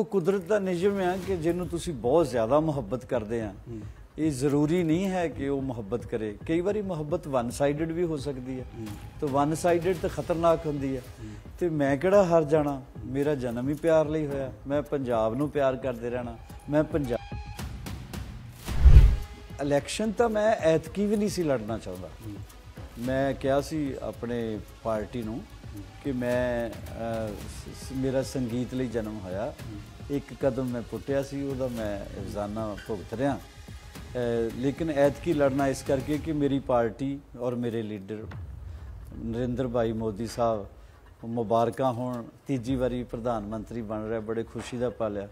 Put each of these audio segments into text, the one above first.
ਕੋ ਕੁਦਰਤ ਦਾ ਨਿਯਮ ਹੈ ਕਿ ਜਿਹਨੂੰ ਤੁਸੀਂ ਬਹੁਤ ਜ਼ਿਆਦਾ ਮੁਹੱਬਤ ਕਰਦੇ ਆ ਇਹ ਜ਼ਰੂਰੀ ਨਹੀਂ ਹੈ ਕਿ ਉਹ ਮੁਹੱਬਤ ਕਰੇ ਕਈ ਵਾਰੀ ਮੁਹੱਬਤ ਵਨ ਸਾਈਡਡ ਵੀ ਹੋ ਸਕਦੀ ਹੈ ਤੇ ਵਨ ਸਾਈਡਡ ਤੇ ਖਤਰਨਾਕ ਹੁੰਦੀ ਹੈ ਤੇ ਮੈਂ ਕਿਹੜਾ ਹਰ ਜਾਣਾ ਮੇਰਾ ਜਨਮ ਹੀ ਪਿਆਰ ਲਈ ਹੋਇਆ ਮੈਂ ਪੰਜਾਬ ਨੂੰ ਪਿਆਰ ਕਰਦੇ ਰਹਿਣਾ ਮੈਂ ਪੰਜਾਬ ਇਲੈਕਸ਼ਨ ਤਾਂ ਮੈਂ ਐਤਕੀ ਵੀ ਨਹੀਂ ਸੀ ਲੜਨਾ ਚਾਹੁੰਦਾ ਮੈਂ ਕਿਹਾ ਸੀ ਆਪਣੇ ਪਾਰਟੀ ਨੂੰ ਕਿ ਮੈਂ ਮੇਰਾ ਸੰਗੀਤ ਲਈ ਜਨਮ ਹੋਇਆ ਇੱਕ ਕਦਮ ਮੈਂ ਪੁੱਟਿਆ ਸੀ ਉਹਦਾ ਮੈਂ ਰੋਜ਼ਾਨਾ ਭੁਗਤ ਰਿਹਾ ਲੇਕਿਨ ਐਤਕੀ ਲੜਨਾ ਇਸ ਕਰਕੇ ਕਿ ਮੇਰੀ ਪਾਰਟੀ ਔਰ ਮੇਰੇ ਲੀਡਰ ਨਰਿੰਦਰ ਭਾਈ ਮੋਦੀ ਸਾਹਿਬ ਮੁਬਾਰਕਾਂ ਹੋਣ ਤੀਜੀ ਵਾਰੀ ਪ੍ਰਧਾਨ ਮੰਤਰੀ ਬਣ ਰਿਹਾ ਬੜੇ ਖੁਸ਼ੀ ਦਾ ਪਾਲਿਆ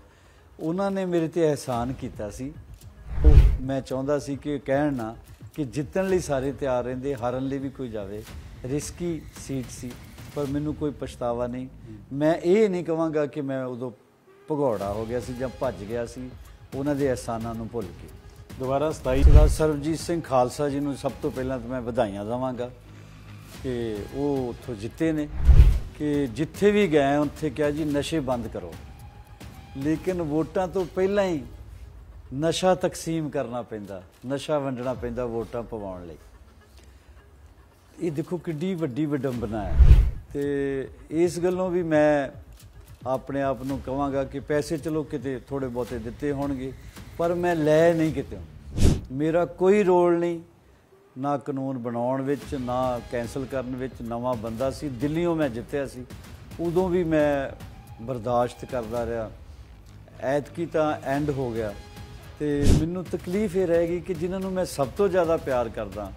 ਉਹਨਾਂ ਨੇ ਮੇਰੇ ਤੇ ਅਹਿਸਾਨ ਕੀਤਾ ਸੀ ਮੈਂ ਚਾਹੁੰਦਾ ਸੀ ਕਿ ਕਹਿਣ ਨਾ ਕਿ ਜਿੱਤਣ ਲਈ ਸਾਰੇ ਤਿਆਰ ਰਹਿੰਦੇ ਹਾਰਨ ਲਈ ਵੀ ਕੋਈ ਜਾਵੇ ਰਿਸਕੀ ਸੀਟ ਸੀ ਪਰ ਮੈਨੂੰ ਕੋਈ ਪਛਤਾਵਾ ਨਹੀਂ ਮੈਂ ਇਹ ਨਹੀਂ ਕਹਾਂਗਾ ਕਿ ਮੈਂ ਉਦੋਂ ਭਗੌੜਾ ਹੋ ਗਿਆ ਸੀ ਜਾਂ ਭੱਜ ਗਿਆ ਸੀ ਉਹਨਾਂ ਦੇ ਅਹਿਸਾਨਾਂ ਨੂੰ ਭੁੱਲ ਕੇ ਦੁਬਾਰਾ 27 ਦਾ ਸਰਵਜੀਤ ਸਿੰਘ ਖਾਲਸਾ ਜੀ ਨੂੰ ਸਭ ਤੋਂ ਪਹਿਲਾਂ ਤਾਂ ਮੈਂ ਵਧਾਈਆਂ ਦਵਾਂਗਾ ਕਿ ਉਹ ਉੱਥੋਂ ਜਿੱਤੇ ਨੇ ਕਿ ਜਿੱਥੇ ਵੀ ਗਏ ਉੱਥੇ ਕਿਹਾ ਜੀ ਨਸ਼ੇ ਬੰਦ ਕਰੋ ਲੇਕਿਨ ਵੋਟਾਂ ਤੋਂ ਪਹਿਲਾਂ ਹੀ ਨਸ਼ਾ ਤਕਸੀਮ ਕਰਨਾ ਪੈਂਦਾ ਨਸ਼ਾ ਵੰਡਣਾ ਪੈਂਦਾ ਵੋਟਾਂ ਪਵਾਉਣ ਲਈ ਇਹ ਦੇਖੋ ਕਿੱਡੀ ਵੱਡੀ ਵਿਡੰਬਨਾ ਹੈ ਤੇ ਇਸ ਗੱਲੋਂ ਵੀ ਮੈਂ ਆਪਣੇ ਆਪ ਨੂੰ ਕਹਾਂਗਾ ਕਿ ਪੈਸੇ ਚਲੋ ਕਿਤੇ ਥੋੜੇ ਬਹੁਤੇ ਦਿੱਤੇ ਹੋਣਗੇ ਪਰ ਮੈਂ ਲੈ ਨਹੀਂ ਕਿਤੇ ਮੇਰਾ ਕੋਈ ਰੋਲ ਨਹੀਂ ਨਾ ਕਾਨੂੰਨ ਬਣਾਉਣ ਵਿੱਚ ਨਾ ਕੈਨਸਲ ਕਰਨ ਵਿੱਚ ਨਵਾਂ ਬੰਦਾ ਸੀ ਦਿੱਲੀੋਂ ਮੈਂ ਜਿੱਤਿਆ ਸੀ ਉਦੋਂ ਵੀ ਮੈਂ ਬਰਦਾਸ਼ਤ ਕਰਦਾ ਰਿਹਾ ਐਤ ਕੀ ਤਾਂ ਐਂਡ ਹੋ ਗਿਆ ਤੇ ਮੈਨੂੰ ਤਕਲੀਫ ਇਹ ਰਹੇਗੀ ਕਿ ਜਿਨ੍ਹਾਂ ਨੂੰ ਮੈਂ ਸਭ ਤੋਂ ਜ਼ਿਆਦਾ ਪਿਆਰ ਕਰਦਾ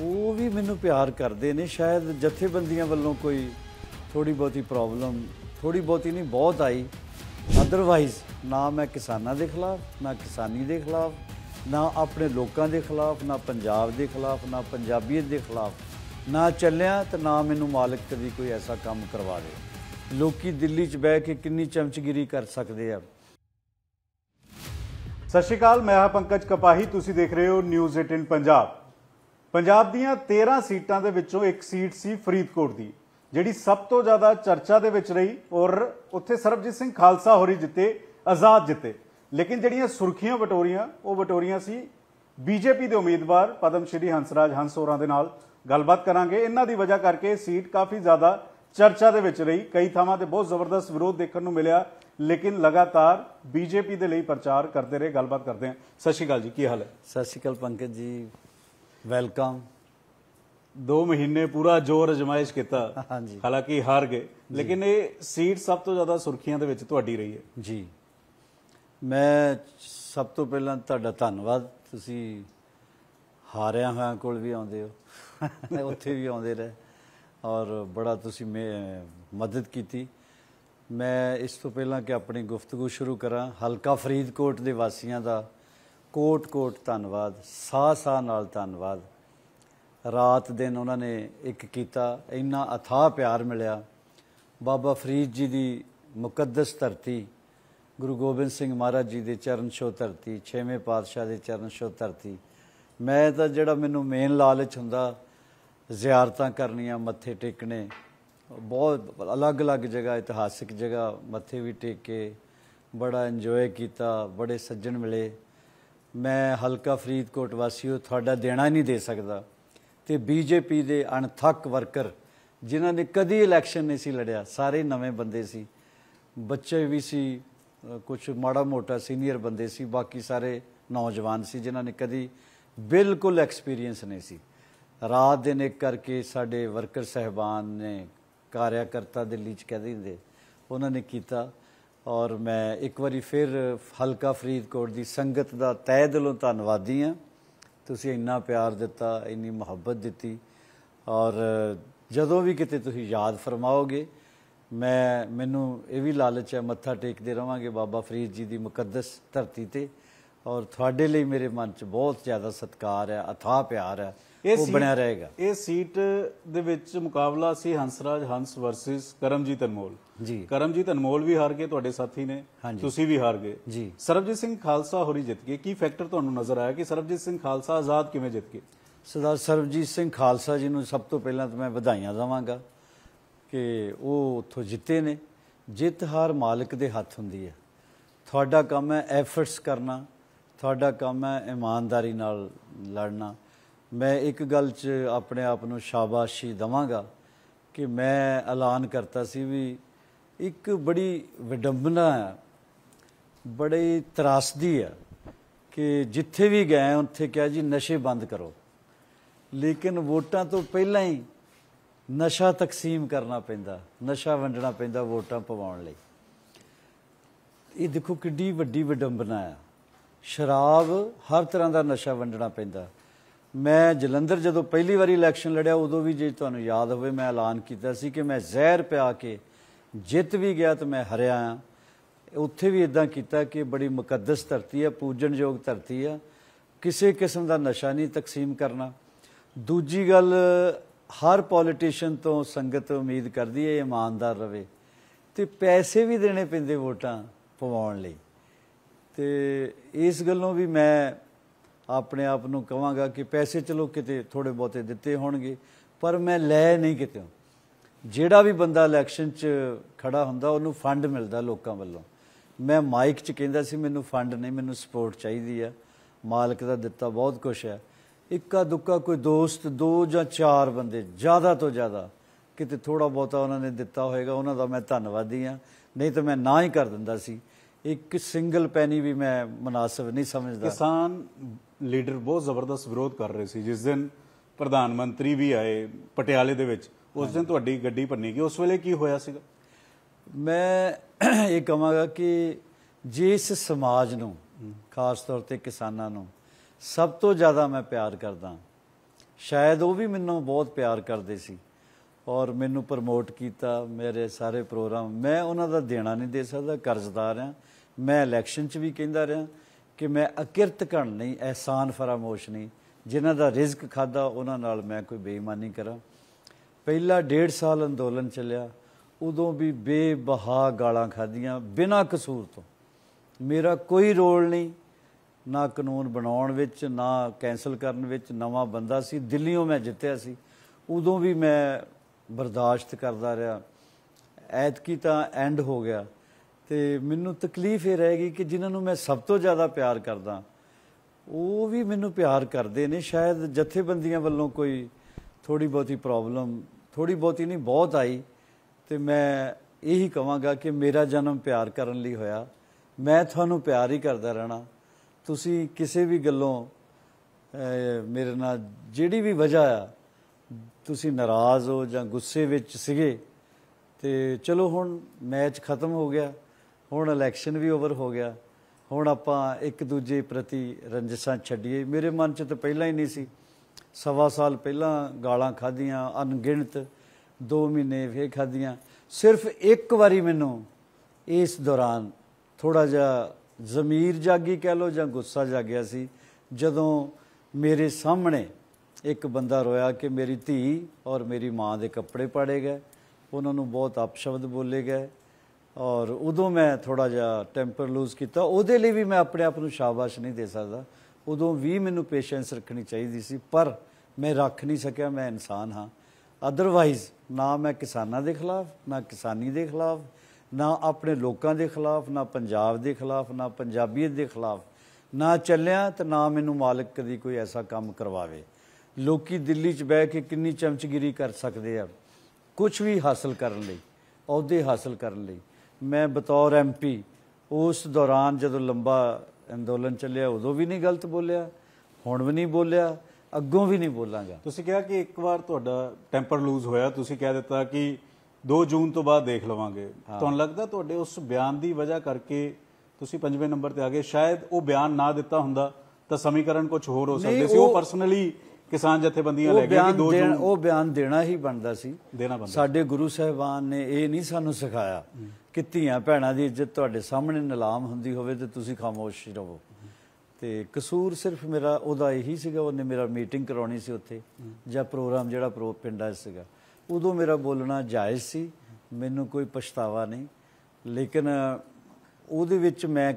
ਉਹ ਵੀ ਮੈਨੂੰ ਪਿਆਰ ਕਰਦੇ ਨੇ ਸ਼ਾਇਦ ਜਥੇਬੰਦੀਆਂ ਵੱਲੋਂ ਕੋਈ ਥੋੜੀ ਬਹੁਤੀ ਪ੍ਰੋਬਲਮ ਥੋੜੀ ਬਹੁਤੀ ਨਹੀਂ ਬਹੁਤ ਆਈ ਅਦਰਵਾਈਜ਼ ਨਾ ਮੈਂ ਕਿਸਾਨਾਂ ਦੇ ਖਿਲਾਫ ਨਾ ਕਿਸਾਨੀ ਦੇ ਖਿਲਾਫ ਨਾ ਆਪਣੇ ਲੋਕਾਂ ਦੇ ਖਿਲਾਫ ਨਾ ਪੰਜਾਬ ਦੇ ਖਿਲਾਫ ਨਾ ਪੰਜਾਬੀਅਤ ਦੇ ਖਿਲਾਫ ਨਾ ਚੱਲਿਆ ਤੇ ਨਾ ਮੈਨੂੰ ਮਾਲਕ ਕਦੀ ਕੋਈ ਐਸਾ ਕੰਮ ਕਰਵਾ ਦੇ ਲੋਕੀ ਦਿੱਲੀ 'ਚ ਬਹਿ ਕੇ ਕਿੰਨੀ ਚਮਚਗਿਰੀ ਕਰ ਸਕਦੇ ਆ ਸਤਿ ਸ਼੍ਰੀ ਅਕਾਲ ਮੈਂ ਹਾਂ ਪੰਕਜ ਕਪਾਹੀ ਤੁਸੀਂ ਦੇਖ ਰਹੇ ਹੋ ਨਿਊਜ਼ 18 ਪੰਜਾਬ ਪੰਜਾਬ ਦੀਆਂ 13 ਸੀਟਾਂ ਦੇ ਵਿੱਚੋਂ ਇੱਕ ਸੀਟ ਸੀ ਫਰੀਦਕੋਟ ਦੀ ਜਿਹੜੀ ਸਭ ਤੋਂ ਜ਼ਿਆਦਾ ਚਰਚਾ ਦੇ ਵਿੱਚ ਰਹੀ ਔਰ ਉੱਥੇ ਸਰਬਜੀਤ ਸਿੰਘ ਖਾਲਸਾ ਹੋਰੀ ਜਿੱਤੇ ਆਜ਼ਾਦ ਜਿੱਤੇ ਲੇਕਿਨ ਜਿਹੜੀਆਂ ਸੁਰਖੀਆਂ ਵਟੋਰੀਆਂ ਉਹ ਵਟੋਰੀਆਂ ਸੀ ਬੀਜੇਪੀ ਦੇ ਉਮੀਦਵਾਰ ਪਦਮ ਸ਼੍ਰੀ ਹੰਸਰਾਜ ਹੰਸੋਰਾ ਦੇ ਨਾਲ ਗੱਲਬਾਤ ਕਰਾਂਗੇ ਇਹਨਾਂ ਦੀ ਵਜ੍ਹਾ ਕਰਕੇ ਸੀਟ ਕਾਫੀ ਜ਼ਿਆਦਾ ਚਰਚਾ ਦੇ ਵਿੱਚ ਰਹੀ ਕਈ ਥਾਵਾਂ ਤੇ ਬਹੁਤ ਜ਼ਬਰਦਸਤ ਵਿਰੋਧ ਦੇਖਣ ਨੂੰ ਮਿਲਿਆ ਲੇਕਿਨ ਲਗਾਤਾਰ ਬੀਜੇਪੀ ਦੇ ਲਈ ਪ੍ਰਚਾਰ ਕਰਦੇ ਰਹੇ ਗੱਲਬਾਤ ਕਰਦੇ ਹਾਂ ਸਤਿ ਸ਼੍ਰੀ ਅਕਾਲ ਜੀ ਕੀ ਹਾਲ ਹੈ ਸਤਿ ਸ਼੍ਰੀ ਅਕਾਲ ਪੰਕਜ ਜੀ ਵੈਲਕਮ 2 ਮਹੀਨੇ ਪੂਰਾ ਜ਼ੋਰ ਅਜਮਾਇਸ਼ ਕੀਤਾ ਹਾਂਜੀ ਹਾਲਾਂਕਿ ਹਾਰ ਗਏ ਲੇਕਿਨ ਇਹ ਸੀਟ ਸਭ ਤੋਂ ਜ਼ਿਆਦਾ ਸੁਰਖੀਆਂ ਦੇ ਵਿੱਚ ਤੁਹਾਡੀ ਰਹੀ ਹੈ ਜੀ ਮੈਂ ਸਭ ਤੋਂ ਪਹਿਲਾਂ ਤੁਹਾਡਾ ਧੰਨਵਾਦ ਤੁਸੀਂ ਹਾਰਿਆਂ ਹੋਇਆਂ ਕੋਲ ਵੀ ਆਉਂਦੇ ਹੋ ਉੱਥੇ ਵੀ ਆਉਂਦੇ ਰਹੇ ਔਰ ਬੜਾ ਤੁਸੀਂ ਮੇ ਮਦਦ ਕੀਤੀ ਮੈਂ ਇਸ ਤੋਂ ਪਹਿਲਾਂ ਕਿ ਆਪਣੀ ਗੁਫ਼ਤਗੂ ਸ਼ੁਰੂ ਕਰਾਂ ਹਲਕਾ ਫਰੀਦਕੋਟ ਦੇ ਵਾਸੀਆਂ ਦਾ ਕੋਟ-ਕੋਟ ਧੰਨਵਾਦ ਸਾਹ-ਸਾਹ ਨਾਲ ਧੰਨਵਾਦ ਰਾਤ ਦਿਨ ਉਹਨਾਂ ਨੇ ਇੱਕ ਕੀਤਾ ਇੰਨਾ ਅਥਾਹ ਪਿਆਰ ਮਿਲਿਆ ਬਾਬਾ ਫਰੀਦ ਜੀ ਦੀ ਮੁਕੱਦਸ ਧਰਤੀ ਗੁਰੂ ਗੋਬਿੰਦ ਸਿੰਘ ਮਹਾਰਾਜ ਜੀ ਦੇ ਚਰਨ ਛੋ ਧਰਤੀ ਛੇਵੇਂ ਪਾਤਸ਼ਾਹ ਦੇ ਚਰਨ ਛੋ ਧਰਤੀ ਮੈਂ ਤਾਂ ਜਿਹੜਾ ਮੈਨੂੰ ਮੇਨ ਲਾਲਚ ਹੁੰਦਾ ਜ਼ਿਆਰਤਾਂ ਕਰਨੀਆਂ ਮੱਥੇ ਟੇਕਣੇ ਬਹੁਤ ਅਲੱਗ-ਅਲੱਗ ਜਗ੍ਹਾ ਇਤਿਹਾਸਿਕ ਜਗ੍ਹਾ ਮੱਥੇ ਵੀ ਟੇਕੇ ਬੜਾ ਇੰਜੋਏ ਕੀਤਾ ਬੜੇ ਸੱਜਣ ਮਿਲੇ ਮੈਂ ਹਲਕਾ ਫਰੀਦਕੋਟ ਵਾਸੀ ਹਾਂ ਤੁਹਾਡਾ ਦੇਣਾ ਨਹੀਂ ਦੇ ਸਕਦਾ ਤੇ ਬੀਜੇਪੀ ਦੇ ਅਣਥੱਕ ਵਰਕਰ ਜਿਨ੍ਹਾਂ ਨੇ ਕਦੀ ਇਲੈਕਸ਼ਨ ਨਹੀਂ ਸੀ ਲੜਿਆ ਸਾਰੇ ਨਵੇਂ ਬੰਦੇ ਸੀ ਬੱਚੇ ਵੀ ਸੀ ਕੁਝ ਮਾੜਾ ਮੋਟਾ ਸੀਨੀਅਰ ਬੰਦੇ ਸੀ ਬਾਕੀ ਸਾਰੇ ਨੌਜਵਾਨ ਸੀ ਜਿਨ੍ਹਾਂ ਨੇ ਕਦੀ ਬਿਲਕੁਲ ਐਕਸਪੀਰੀਅੰਸ ਨਹੀਂ ਸੀ ਰਾਤ ਦਿਨ ਇੱਕ ਕਰਕੇ ਸਾਡੇ ਵਰਕਰ ਸਹਿਬਾਨ ਨੇ ਕਾਰਿਆਕਰਤਾ ਦਿੱਲੀ ਚ ਕਹਿੰਦੇ ਹੁੰਦੇ ਉਹਨਾਂ ਨੇ ਕੀਤਾ ਔਰ ਮੈਂ ਇੱਕ ਵਾਰੀ ਫਿਰ ਹਲਕਾ ਫਰੀਦਕੋਟ ਦੀ ਸੰਗਤ ਦਾ ਤਹਿ ਦਿਲੋਂ ਧੰਨਵਾਦੀ ਹਾਂ ਤੁਸੀਂ ਇੰਨਾ ਪਿਆਰ ਦਿੱਤਾ ਇੰਨੀ ਮੁਹੱਬਤ ਦਿੱਤੀ ਔਰ ਜਦੋਂ ਵੀ ਕਿਤੇ ਤੁਸੀਂ ਯਾਦ ਫਰਮਾਓਗੇ ਮੈਂ ਮੈਨੂੰ ਇਹ ਵੀ ਲਾਲਚ ਹੈ ਮੱਥਾ ਟੇਕਦੇ ਰਵਾਂਗੇ ਬਾਬਾ ਫਰੀਦ ਜੀ ਦੀ ਮੁਕੱਦਸ ਧਰਤੀ ਤੇ ਔਰ ਤੁਹਾਡੇ ਲਈ ਮੇਰੇ ਮਨ 'ਚ ਬਹੁਤ ਜ਼ਿਆਦਾ ਸਤਕਾਰ ਹੈ ਅਥਾ ਪਿਆਰ ਹੈ ਇਹ ਬਣਿਆ ਰਹੇਗਾ ਇਹ ਸੀਟ ਦੇ ਵਿੱਚ ਮੁਕਾਬਲਾ ਸੀ ਹੰਸਰਾਜ ਹੰਸ ਵਰਸਸ ਕਰਮਜੀਤ ਅਨਮੋਲ ਜੀ ਕਰਮਜੀਤ ਅਨਮੋਲ ਵੀ ਹਾਰ ਗਏ ਤੁਹਾਡੇ ਸਾਥੀ ਨੇ ਤੁਸੀਂ ਵੀ ਹਾਰ ਗਏ ਜੀ ਸਰਬਜੀਤ ਸਿੰਘ ਖਾਲਸਾ ਹੋਰੀ ਜਿੱਤ ਗਏ ਕੀ ਫੈਕਟਰ ਤੁਹਾਨੂੰ ਨਜ਼ਰ ਆਇਆ ਕਿ ਸਰਬਜੀਤ ਸਿੰਘ ਖਾਲਸਾ ਆਜ਼ਾਦ ਕਿਵੇਂ ਜਿੱਤ ਗਏ ਸਰਦਾਰ ਸਰਬਜੀਤ ਸਿੰਘ ਖਾਲਸਾ ਜੀ ਨੂੰ ਸਭ ਤੋਂ ਪਹਿਲਾਂ ਤਾਂ ਮੈਂ ਵਧਾਈਆਂ ਦਵਾਂਗਾ ਕਿ ਉਹ ਉੱਥੋਂ ਜਿੱਤੇ ਨੇ ਜਿੱਤ ਹਾਰ ਮਾਲਕ ਦੇ ਹੱਥ ਹੁੰਦੀ ਹੈ ਤੁਹਾਡਾ ਕੰਮ ਹੈ ਐਫਰਟਸ ਕਰਨਾ ਤੁਹਾਡਾ ਕੰਮ ਹੈ ਇਮਾਨਦਾਰੀ ਨਾਲ ਲੜਨਾ ਮੈਂ ਇੱਕ ਗੱਲ 'ਚ ਆਪਣੇ ਆਪ ਨੂੰ ਸ਼ਾਬਾਸ਼ੀ ਦਵਾਂਗਾ ਕਿ ਮੈਂ ਐਲਾਨ ਕਰਤਾ ਸੀ ਵੀ ਇੱਕ ਬੜੀ ਵਿਡੰਬਨਾ ਹੈ ਬੜੀ ਤਰਾਸਦੀ ਹੈ ਕਿ ਜਿੱਥੇ ਵੀ ਗਏ ਉੱਥੇ ਕਿਹਾ ਜੀ ਨਸ਼ੇ ਬੰਦ ਕਰੋ ਲੇਕਿਨ ਵੋਟਾਂ ਤੋਂ ਪਹਿਲਾਂ ਹੀ ਨਸ਼ਾ ਤਕਸੀਮ ਕਰਨਾ ਪੈਂਦਾ ਨਸ਼ਾ ਵੰਡਣਾ ਪੈਂਦਾ ਵੋਟਾਂ ਪਵਾਉਣ ਲਈ ਇਹ ਦੇਖੋ ਕਿੱਡੀ ਵੱਡੀ ਵਿਡੰਬਨਾ ਹੈ ਸ਼ਰਾਬ ਹਰ ਤਰ੍ਹਾਂ ਦਾ ਨਸ਼ਾ ਵੰਡਣਾ ਪੈਂਦਾ ਮੈਂ ਜਲੰਧਰ ਜਦੋਂ ਪਹਿਲੀ ਵਾਰੀ ਇਲੈਕਸ਼ਨ ਲੜਿਆ ਉਦੋਂ ਵੀ ਜੇ ਤੁਹਾਨੂੰ ਯਾਦ ਹੋਵੇ ਮੈਂ ਐਲਾਨ ਕੀਤਾ ਸੀ ਕਿ ਮੈਂ ਜ਼ਹਿਰ ਪਿਆ ਕੇ ਜਿੱਤ ਵੀ ਗਿਆ ਤੇ ਮੈਂ ਹਰਿਆ ਆ ਉੱਥੇ ਵੀ ਇਦਾਂ ਕੀਤਾ ਕਿ ਬੜੀ ਮੁਕੱਦਸ ਧਰਤੀ ਹੈ ਪੂਜਣਯੋਗ ਧਰਤੀ ਹੈ ਕਿਸੇ ਕਿਸਮ ਦਾ ਨਸ਼ਾ ਨਹੀਂ ਤਕਸੀਮ ਕਰਨਾ ਦੂਜੀ ਗੱਲ ਹਰ ਪੋਲੀਟੀਸ਼ੀਅਨ ਤੋਂ ਸੰਗਤ ਉਮੀਦ ਕਰਦੀ ਹੈ ਇਮਾਨਦਾਰ ਰਹੇ ਤੇ ਪੈਸੇ ਵੀ ਦੇਣੇ ਪੈਂਦੇ ਵੋਟਾਂ ਪਵਾਉਣ ਲਈ ਤੇ ਇਸ ਗੱਲੋਂ ਵੀ ਮੈਂ ਆਪਣੇ ਆਪ ਨੂੰ ਕਹਾਂਗਾ ਕਿ ਪੈਸੇ ਚਲੋ ਕਿਤੇ ਥੋੜੇ ਬਹੁਤੇ ਦਿੱਤੇ ਹੋਣਗੇ ਪਰ ਮੈਂ ਲੈ ਨਹੀਂ ਕਿਤੇ ਜਿਹੜਾ ਵੀ ਬੰਦਾ ਇਲੈਕਸ਼ਨ 'ਚ ਖੜਾ ਹੁੰਦਾ ਉਹਨੂੰ ਫੰਡ ਮਿਲਦਾ ਲੋਕਾਂ ਵੱਲੋਂ ਮੈਂ ਮਾਈਕ 'ਚ ਕਹਿੰਦਾ ਸੀ ਮੈਨੂੰ ਫੰਡ ਨਹੀਂ ਮੈਨੂੰ ਸਪੋਰਟ ਚਾਹੀਦੀ ਆ ਮਾਲਕ ਦਾ ਦਿੱਤਾ ਬਹੁਤ ਕੁਝ ਹੈ ਇੱਕਾ ਦੁੱਕਾ ਕੋਈ ਦੋਸਤ ਦੋ ਜਾਂ ਚਾਰ ਬੰਦੇ ਜ਼ਿਆਦਾ ਤੋਂ ਜ਼ਿਆਦਾ ਕਿਤੇ ਥੋੜਾ ਬਹੁਤਾ ਉਹਨਾਂ ਨੇ ਦਿੱਤਾ ਹੋਵੇਗਾ ਉਹਨਾਂ ਦਾ ਮੈਂ ਧੰਨਵਾਦੀ ਆ ਨਹੀਂ ਤਾਂ ਮੈਂ ਨਾ ਹੀ ਕਰ ਦਿੰਦਾ ਸੀ ਇੱਕ ਸਿੰਗਲ ਪੈਨੀ ਵੀ ਮੈਂ ਮناسب ਨਹੀਂ ਸਮਝਦਾ ਕਿਸਾਨ ਲੀਡਰ ਬਹੁਤ ਜ਼ਬਰਦਸਤ ਵਿਰੋਧ ਕਰ ਰਹੇ ਸੀ ਜਿਸ ਦਿਨ ਪ੍ਰਧਾਨ ਮੰਤਰੀ ਵੀ ਆਏ ਪਟਿਆਲੇ ਦੇ ਵਿੱਚ ਉਸ ਦਿਨ ਤੁਹਾਡੀ ਗੱਡੀ ਭੰਨੀ ਗਈ ਉਸ ਵੇਲੇ ਕੀ ਹੋਇਆ ਸੀਗਾ ਮੈਂ ਇਹ ਕਹਾਂਗਾ ਕਿ ਜਿਸ ਸਮਾਜ ਨੂੰ ਖਾਸ ਤੌਰ ਤੇ ਕਿਸਾਨਾਂ ਨੂੰ ਸਭ ਤੋਂ ਜ਼ਿਆਦਾ ਮੈਂ ਪਿਆਰ ਕਰਦਾ ਸ਼ਾਇਦ ਉਹ ਵੀ ਮੈਨੂੰ ਬਹੁਤ ਪਿਆਰ ਕਰਦੇ ਸੀ ਔਰ ਮੈਨੂੰ ਪ੍ਰਮੋਟ ਕੀਤਾ ਮੇਰੇ ਸਾਰੇ ਪ੍ਰੋਗਰਾਮ ਮੈਂ ਉਹਨਾਂ ਦਾ ਦੇਣਾ ਨਹੀਂ ਦੇ ਸਕਦਾ ਕਰਜ਼ਦਾਰ ਆ ਮੈਂ ਇਲੈਕਸ਼ਨ 'ਚ ਵੀ ਕਹਿੰਦਾ ਰਿਹਾ ਕਿ ਮੈਂ ਅਕਿਰਤ ਕਣ ਨਹੀਂ ਐਹਸਾਨ ਫਰਾਮੋਸ਼ ਨਹੀਂ ਜਿਨ੍ਹਾਂ ਦਾ ਰਿਜ਼ਕ ਖਾਦਾ ਉਹਨਾਂ ਨਾਲ ਮੈਂ ਕੋਈ ਬੇਈਮਾਨੀ ਕਰਾਂ ਪਹਿਲਾ 1.5 ਸਾਲ ਅੰਦੋਲਨ ਚੱਲਿਆ ਉਦੋਂ ਵੀ ਬੇਬਹਾ ਗਾਲਾਂ ਖਾਧੀਆਂ ਬਿਨਾਂ ਕਸੂਰ ਤੋਂ ਮੇਰਾ ਕੋਈ ਰੋਲ ਨਹੀਂ ਨਾ ਕਾਨੂੰਨ ਬਣਾਉਣ ਵਿੱਚ ਨਾ ਕੈਨਸਲ ਕਰਨ ਵਿੱਚ ਨਵਾਂ ਬੰਦਾ ਸੀ ਦਿੱਲੀੋਂ ਮੈਂ ਜਿੱਤਿਆ ਸੀ ਉਦੋਂ ਵੀ ਮੈਂ ਬਰਦਾਸ਼ਤ ਕਰਦਾ ਰਿਹਾ ਕੀ ਤਾਂ ਐਂਡ ਹੋ ਗਿਆ ਤੇ ਮੈਨੂੰ ਤਕਲੀਫ ਇਹ ਰਹੇਗੀ ਕਿ ਜਿਨ੍ਹਾਂ ਨੂੰ ਮੈਂ ਸਭ ਤੋਂ ਜ਼ਿਆਦਾ ਪਿਆਰ ਕਰਦਾ ਉਹ ਵੀ ਮੈਨੂੰ ਪਿਆਰ ਕਰਦੇ ਨੇ ਸ਼ਾਇਦ ਜਥੇਬੰਦੀਆਂ ਵੱਲੋਂ ਕੋਈ ਥੋੜੀ ਬਹੁਤੀ ਪ੍ਰੋਬਲਮ ਥੋੜੀ ਬਹੁਤੀ ਨਹੀਂ ਬਹੁਤ ਆਈ ਤੇ ਮੈਂ ਇਹੀ ਕਹਾਂਗਾ ਕਿ ਮੇਰਾ ਜਨਮ ਪਿਆਰ ਕਰਨ ਲਈ ਹੋਇਆ ਮੈਂ ਤੁਹਾਨੂੰ ਪਿਆਰ ਹੀ ਕਰਦਾ ਰਹਿਣਾ ਤੁਸੀਂ ਕਿਸੇ ਵੀ ਗੱਲੋਂ ਮੇਰੇ ਨਾਲ ਜਿਹੜੀ ਵੀ ਵਜ੍ਹਾ ਆ ਤੁਸੀਂ ਨਾਰਾਜ਼ ਹੋ ਜਾਂ ਗੁੱਸੇ ਵਿੱਚ ਸੀਗੇ ਤੇ ਚਲੋ ਹੁਣ ਮੈਚ ਖਤਮ ਹੋ ਗਿਆ ਹੁਣ ਇਲੈਕਸ਼ਨ ਵੀ ਓਵਰ ਹੋ ਗਿਆ ਹੁਣ ਆਪਾਂ ਇੱਕ ਦੂਜੇ ਪ੍ਰਤੀ ਰੰਜਸਾਂ ਛੱਡੀਏ ਮੇਰੇ ਮਨ 'ਚ ਤਾਂ ਪਹਿਲਾਂ ਹੀ ਨਹੀਂ ਸੀ ਸਵਾ ਸਾਲ ਪਹਿਲਾਂ ਗਾਲਾਂ ਖਾਧੀਆਂ ਅਨਗਿਣਤ 2 ਮਹੀਨੇ ਫੇ ਖਾਧੀਆਂ ਸਿਰਫ ਇੱਕ ਵਾਰੀ ਮੈਨੂੰ ਇਸ ਦੌਰਾਨ ਥੋੜਾ ਜਿਹਾ ਜ਼ਮੀਰ ਜਾਗੀ ਕਹਿ ਲੋ ਜਾਂ ਗੁੱਸਾ ਜਾਗਿਆ ਸੀ ਜਦੋਂ ਮੇਰੇ ਸਾਹਮਣੇ ਇੱਕ ਬੰਦਾ ਰੋਇਆ ਕਿ ਮੇਰੀ ਧੀ ਔਰ ਮੇਰੀ ਮਾਂ ਦੇ ਕੱਪੜੇ ਪਾੜੇ ਗਏ ਉਹਨਾਂ ਨੂੰ ਬਹੁਤ ਅਪਸ਼ਬਦ ਬੋਲੇ ਗਏ ਔਰ ਉਦੋਂ ਮੈਂ ਥੋੜਾ ਜਿਹਾ ਟੈਂਪਰ ਲੂਜ਼ ਕੀਤਾ ਉਹਦੇ ਲਈ ਵੀ ਮੈਂ ਆਪਣੇ ਆਪ ਨੂੰ ਸ਼ਾਬਾਸ਼ ਨਹੀਂ ਦੇ ਸਕਦਾ ਉਦੋਂ ਵੀ ਮੈਨੂੰ ਪੇਸ਼ੈਂਸ ਰੱਖਣੀ ਚਾਹੀਦੀ ਸੀ ਪਰ ਮੈਂ ਰੱਖ ਨਹੀਂ ਸਕਿਆ ਮੈਂ ਇਨਸਾਨ ਹਾਂ ਅਦਰਵਾਈਜ਼ ਨਾ ਮੈਂ ਕਿਸਾਨਾਂ ਦੇ ਖਿਲਾਫ ਨਾ ਕਿਸਾਨੀ ਦੇ ਖਿਲਾਫ ਨਾ ਆਪਣੇ ਲੋਕਾਂ ਦੇ ਖਿਲਾਫ ਨਾ ਪੰਜਾਬ ਦੇ ਖਿਲਾਫ ਨਾ ਪੰਜਾਬੀਅਤ ਦੇ ਖਿਲਾਫ ਨਾ ਚੱਲਿਆ ਤੇ ਨਾ ਮੈਨੂੰ ਮਾਲਕ ਕਦੀ ਕੋਈ ਐਸਾ ਕੰਮ ਕਰਵਾਵੇ ਲੋਕੀ ਦਿੱਲੀ 'ਚ ਬਹਿ ਕੇ ਕਿੰਨੀ ਚਮਚਗਿਰੀ ਕਰ ਸਕਦੇ ਆ ਕੁਝ ਵੀ ਹਾਸਲ ਕਰਨ ਲਈ ਅਹੁਦੇ ਹਾਸਲ ਕਰਨ ਲਈ ਮੈਂ ਬਤੌਰ ਐਮਪੀ ਉਸ ਦੌਰਾਨ ਜਦੋਂ ਲੰਬਾ ਅੰਦੋਲਨ ਚੱਲਿਆ ਉਦੋਂ ਵੀ ਨਹੀਂ ਗਲਤ ਬੋਲਿਆ ਹੁਣ ਵੀ ਨਹੀਂ ਬੋਲਿਆ ਅੱਗੋਂ ਵੀ ਨਹੀਂ ਬੋਲਾਂਗਾ ਤੁਸੀਂ ਕਿਹਾ ਕਿ ਇੱਕ ਵਾਰ ਤੁਹਾਡਾ ਟੈਂਪਰ ਲੂਜ਼ ਹੋਇਆ ਤੁਸੀਂ ਕਹਿ ਦਿੱਤਾ ਕਿ 2 ਜੂਨ ਤੋਂ ਬਾਅਦ ਦੇਖ ਲਵਾਂਗੇ ਤੁਹਾਨੂੰ ਲੱਗਦਾ ਤੁਹਾਡੇ ਉਸ ਬਿਆਨ ਦੀ ਵਜ੍ਹਾ ਕਰਕੇ ਤੁਸੀਂ ਪੰਜਵੇਂ ਨੰਬਰ ਤੇ ਆ ਗਏ ਸ਼ਾਇਦ ਉਹ ਬਿਆਨ ਨਾ ਦਿੱਤਾ ਹੁੰਦਾ ਤਾਂ ਸਮੀਕਰਨ ਕੁਝ ਹੋਰ ਹੋ ਸਕਦੇ ਸੀ ਉਹ ਪਰਸਨਲੀ ਕਿਸਾਨ ਜਥੇਬੰਦੀਆਂ ਲੈ ਗਏ ਕਿ 2 ਜੂਨ ਉਹ ਬਿਆਨ ਦੇਣਾ ਹੀ ਬਣਦਾ ਸੀ ਸਾਡੇ ਗੁਰੂ ਸਾਹਿਬਾਨ ਨੇ ਇਹ ਨਹੀਂ ਸਾਨੂੰ ਸਿਖਾਇਆ ਕਿ ਧੀਆਂ ਭੈਣਾਂ ਦੀ ਇੱਜ਼ਤ ਤੁਹਾਡੇ ਸਾਹਮਣੇ ਨਿਲਾਮ ਹੁੰਦੀ ਹੋਵੇ ਤੇ ਤੁਸੀਂ ਖਾਮੋਸ਼ ਰਹੋ ਤੇ ਕਸੂਰ ਸਿਰਫ ਮੇਰਾ ਉਹਦਾ ਇਹੀ ਸੀਗਾ ਉਹਨੇ ਮੇਰਾ ਮੀਟਿੰਗ ਕਰਾਉਣੀ ਸੀ ਉੱਥੇ ਜਾਂ ਪ੍ਰੋਗਰਾਮ ਜਿਹੜਾ ਪ੍ਰੋ ਪਿੰਡਾ ਸੀਗਾ ਉਦੋਂ ਮੇਰਾ ਬੋਲਣਾ ਜਾਇਜ਼ ਸੀ ਮੈਨੂੰ ਕੋਈ ਪਛਤਾਵਾ ਨਹੀਂ ਲੇਕਿਨ ਉਹਦੇ ਵਿੱਚ ਮੈਂ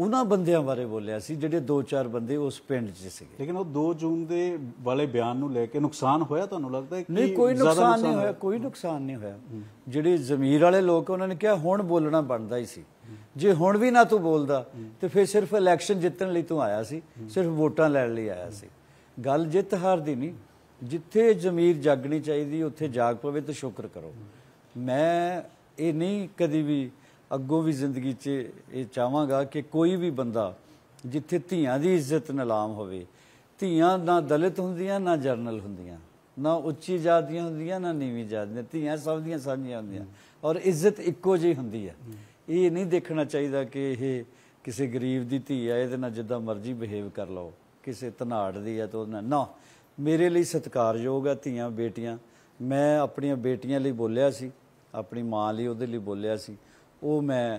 ਉਹਨਾਂ ਬੰਦਿਆਂ ਬਾਰੇ ਬੋਲਿਆ ਸੀ ਜਿਹੜੇ 2-4 ਬੰਦੇ ਉਸ ਪਿੰਡ 'ਚ ਸੀਗੇ ਲੇਕਿਨ ਉਹ 2 ਜੂਨ ਦੇ ਵਾਲੇ ਬਿਆਨ ਨੂੰ ਲੈ ਕੇ ਨੁਕਸਾਨ ਹੋਇਆ ਤੁਹਾਨੂੰ ਲੱਗਦਾ ਹੈ ਕਿ ਨਹੀਂ ਕੋਈ ਨੁਕਸਾਨ ਨਹੀਂ ਹੋਇਆ ਕੋਈ ਨੁਕਸਾਨ ਨਹੀਂ ਹੋਇਆ ਜਿਹੜੇ ਜ਼ਮੀਰ ਵਾਲੇ ਲੋਕ ਉਹਨਾਂ ਨੇ ਕਿਹਾ ਹੁਣ ਬੋਲਣਾ ਬਣਦਾ ਹੀ ਸੀ ਜੇ ਹੁਣ ਵੀ ਨਾ ਤੂੰ ਬੋਲਦਾ ਤੇ ਫਿਰ ਸਿਰਫ ਇਲੈਕਸ਼ਨ ਜਿੱਤਣ ਲਈ ਤੂੰ ਆਇਆ ਸੀ ਸਿਰਫ ਵੋਟਾਂ ਲੈਣ ਲਈ ਆਇਆ ਸੀ ਗੱਲ ਜਿੱਤ ਹਾਰ ਦੀ ਨਹੀਂ ਜਿੱਥੇ ਜ਼ਮੀਰ ਜਾਗਣੀ ਚਾਹੀਦੀ ਉੱਥੇ ਜਾਗ ਪਵੇ ਤੇ ਸ਼ੁਕਰ ਕਰੋ ਮੈਂ ਇਹ ਨਹੀਂ ਕਦੀ ਵੀ ਅੱਗੋਂ ਵੀ ਜ਼ਿੰਦਗੀ 'ਚ ਇਹ ਚਾਹਾਂਗਾ ਕਿ ਕੋਈ ਵੀ ਬੰਦਾ ਜਿੱਥੇ ਧੀਆਂ ਦੀ ਇੱਜ਼ਤ ਨਿਲਾਮ ਹੋਵੇ ਧੀਆਂ ਨਾ ਦਲਿਤ ਹੁੰਦੀਆਂ ਨਾ ਜਰਨਲ ਹੁੰਦੀਆਂ ਨਾ ਉੱਚੀ ਜਾਤ ਦੀਆਂ ਹੁੰਦੀਆਂ ਨਾ ਨੀਵੀਂ ਜਾਤ ਦੀਆਂ ਧੀਆਂ ਸਭ ਦੀਆਂ ਸਾਂਝੀਆਂ ਹੁੰਦੀਆਂ ਔਰ ਇੱਜ਼ਤ ਇੱਕੋ ਜਿਹੀ ਹੁੰਦੀ ਹੈ ਇਹ ਨਹੀਂ ਦੇਖਣਾ ਚਾਹੀਦਾ ਕਿ ਇਹ ਕਿਸੇ ਗਰੀਬ ਦੀ ਧੀ ਆ ਇਹਦੇ ਨਾਲ ਜਿੱਦਾਂ ਮਰਜ਼ੀ ਬਿਹੇਵ ਕਰ ਲਓ ਕਿਸੇ ਧਨਾੜ ਦੀ ਆ ਤਾਂ ਉਹਨਾਂ ਨਾ ਮੇਰੇ ਲਈ ਸਤਿਕਾਰਯੋਗ ਆ ਧੀਆਂ ਬੇਟੀਆਂ ਮੈਂ ਆਪਣੀਆਂ ਬੇਟੀਆਂ ਲਈ ਬੋਲਿਆ ਸੀ ਆਪਣੀ ਮਾਂ ਲਈ ਉਹਦੇ ਲਈ ਬੋਲਿਆ ਸੀ ਉਹ ਮੈਂ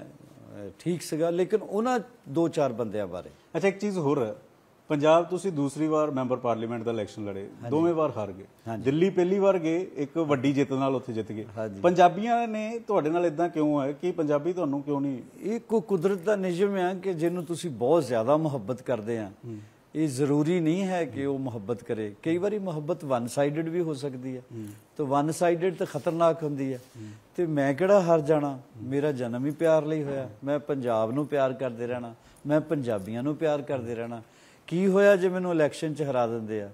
ਠੀਕ ਸੀਗਾ ਲੇਕਿਨ ਉਹਨਾਂ ਦੋ ਚਾਰ ਬੰਦਿਆਂ ਬਾਰੇ ਅੱਛਾ ਇੱਕ ਚੀਜ਼ ਹੋਰ ਪੰਜਾਬ ਤੁਸੀਂ ਦੂਸਰੀ ਵਾਰ ਮੈਂਬਰ ਪਾਰਲੀਮੈਂਟ ਦਾ ਇਲੈਕਸ਼ਨ ਲੜੇ ਦੋਵੇਂ ਵਾਰ ਹਾਰ ਗਏ ਦਿੱਲੀ ਪਹਿਲੀ ਵਾਰ ਗਏ ਇੱਕ ਵੱਡੀ ਜਿੱਤ ਨਾਲ ਉੱਥੇ ਜਿੱਤ ਗਏ ਪੰਜਾਬੀਆਂ ਨੇ ਤੁਹਾਡੇ ਨਾਲ ਇਦਾਂ ਕਿਉਂ ਹੈ ਕਿ ਪੰਜਾਬੀ ਤੁਹਾਨੂੰ ਕਿਉਂ ਨਹੀਂ ਇਹ ਕੋ ਕੁਦਰਤ ਦਾ ਨਿਯਮ ਹੈ ਕਿ ਜਿਹਨੂੰ ਤੁਸੀਂ ਬਹੁਤ ਜ਼ਿਆਦਾ ਮੁਹੱਬਤ ਕਰਦੇ ਆ ਇਹ ਜ਼ਰੂਰੀ ਨਹੀਂ ਹੈ ਕਿ ਉਹ ਮੁਹੱਬਤ ਕਰੇ ਕਈ ਵਾਰੀ ਮੁਹੱਬਤ ਵਨ ਸਾਈਡਡ ਵੀ ਹੋ ਸਕਦੀ ਹੈ ਤੇ ਵਨ ਸਾਈਡਡ ਤੇ ਖਤਰਨਾਕ ਹੁੰਦੀ ਹੈ ਤੇ ਮੈਂ ਕਿਹੜਾ ਹਾਰ ਜਾਣਾ ਮੇਰਾ ਜਨਮ ਹੀ ਪਿਆਰ ਲਈ ਹੋਇਆ ਮੈਂ ਪੰਜਾਬ ਨੂੰ ਪਿਆਰ ਕਰਦੇ ਰਹਿਣਾ ਮੈਂ ਪੰਜਾਬੀਆਂ ਨੂੰ ਪਿਆਰ ਕਰਦੇ ਰਹਿਣਾ ਕੀ ਹੋਇਆ ਜੇ ਮੈਨੂੰ ਇਲੈਕਸ਼ਨ 'ਚ ਹਰਾ ਦਿੰਦੇ ਆ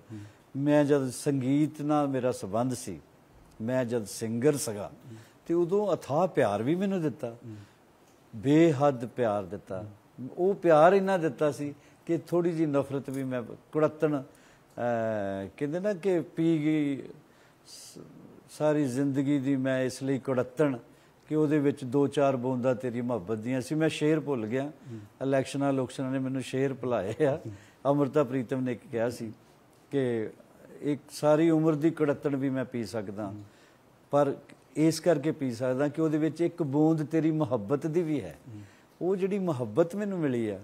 ਮੈਂ ਜਦ ਸੰਗੀਤ ਨਾਲ ਮੇਰਾ ਸਬੰਧ ਸੀ ਮੈਂ ਜਦ ਸਿੰਗਰ ਸਗਾ ਤੇ ਉਦੋਂ ਅਥਾ ਪਿਆਰ ਵੀ ਮੈਨੂੰ ਦਿੱਤਾ ਬੇਹੱਦ ਪਿਆਰ ਦਿੱਤਾ ਉਹ ਪਿਆਰ ਇਹਨਾਂ ਦਿੱਤਾ ਸੀ ਕਿ ਥੋੜੀ ਜੀ ਨਫ਼ਰਤ ਵੀ ਮੈਂ ਕੁੜੱਤਣ ਕਹਿੰਦੇ ਨਾ ਕਿ ਪੀ ਗਈ ਸਾਰੀ ਜ਼ਿੰਦਗੀ ਦੀ ਮੈਂ ਇਸ ਲਈ ਕੁੜੱਤਣ ਕਿ ਉਹਦੇ ਵਿੱਚ ਦੋ ਚਾਰ ਬੋਂਦਾ ਤੇਰੀ ਮੁਹੱਬਤ ਦੀਆਂ ਸੀ ਮੈਂ ਸ਼ੇਰ ਭੁੱਲ ਗਿਆ ਇਲੈਕਸ਼ਨਾਂ ਲੋਕਸ਼ਨਾਂ ਨੇ ਮੈਨੂੰ ਸ਼ੇਰ ਭੁਲਾਏ ਆ ਅਮਰਤਾ ਪ੍ਰੀਤਮ ਨੇ ਕਿਹਾ ਸੀ ਕਿ ਇੱਕ ਸਾਰੀ ਉਮਰ ਦੀ ਕੜਤਣ ਵੀ ਮੈਂ ਪੀ ਸਕਦਾ ਪਰ ਇਸ ਕਰਕੇ ਪੀ ਸਕਦਾ ਕਿ ਉਹਦੇ ਵਿੱਚ ਇੱਕ ਬੂੰਦ ਤੇਰੀ ਮੁਹੱਬਤ ਦੀ ਵੀ ਹੈ ਉਹ ਜਿਹੜੀ ਮੁਹੱਬਤ ਮੈਨੂੰ ਮਿਲੀ ਆ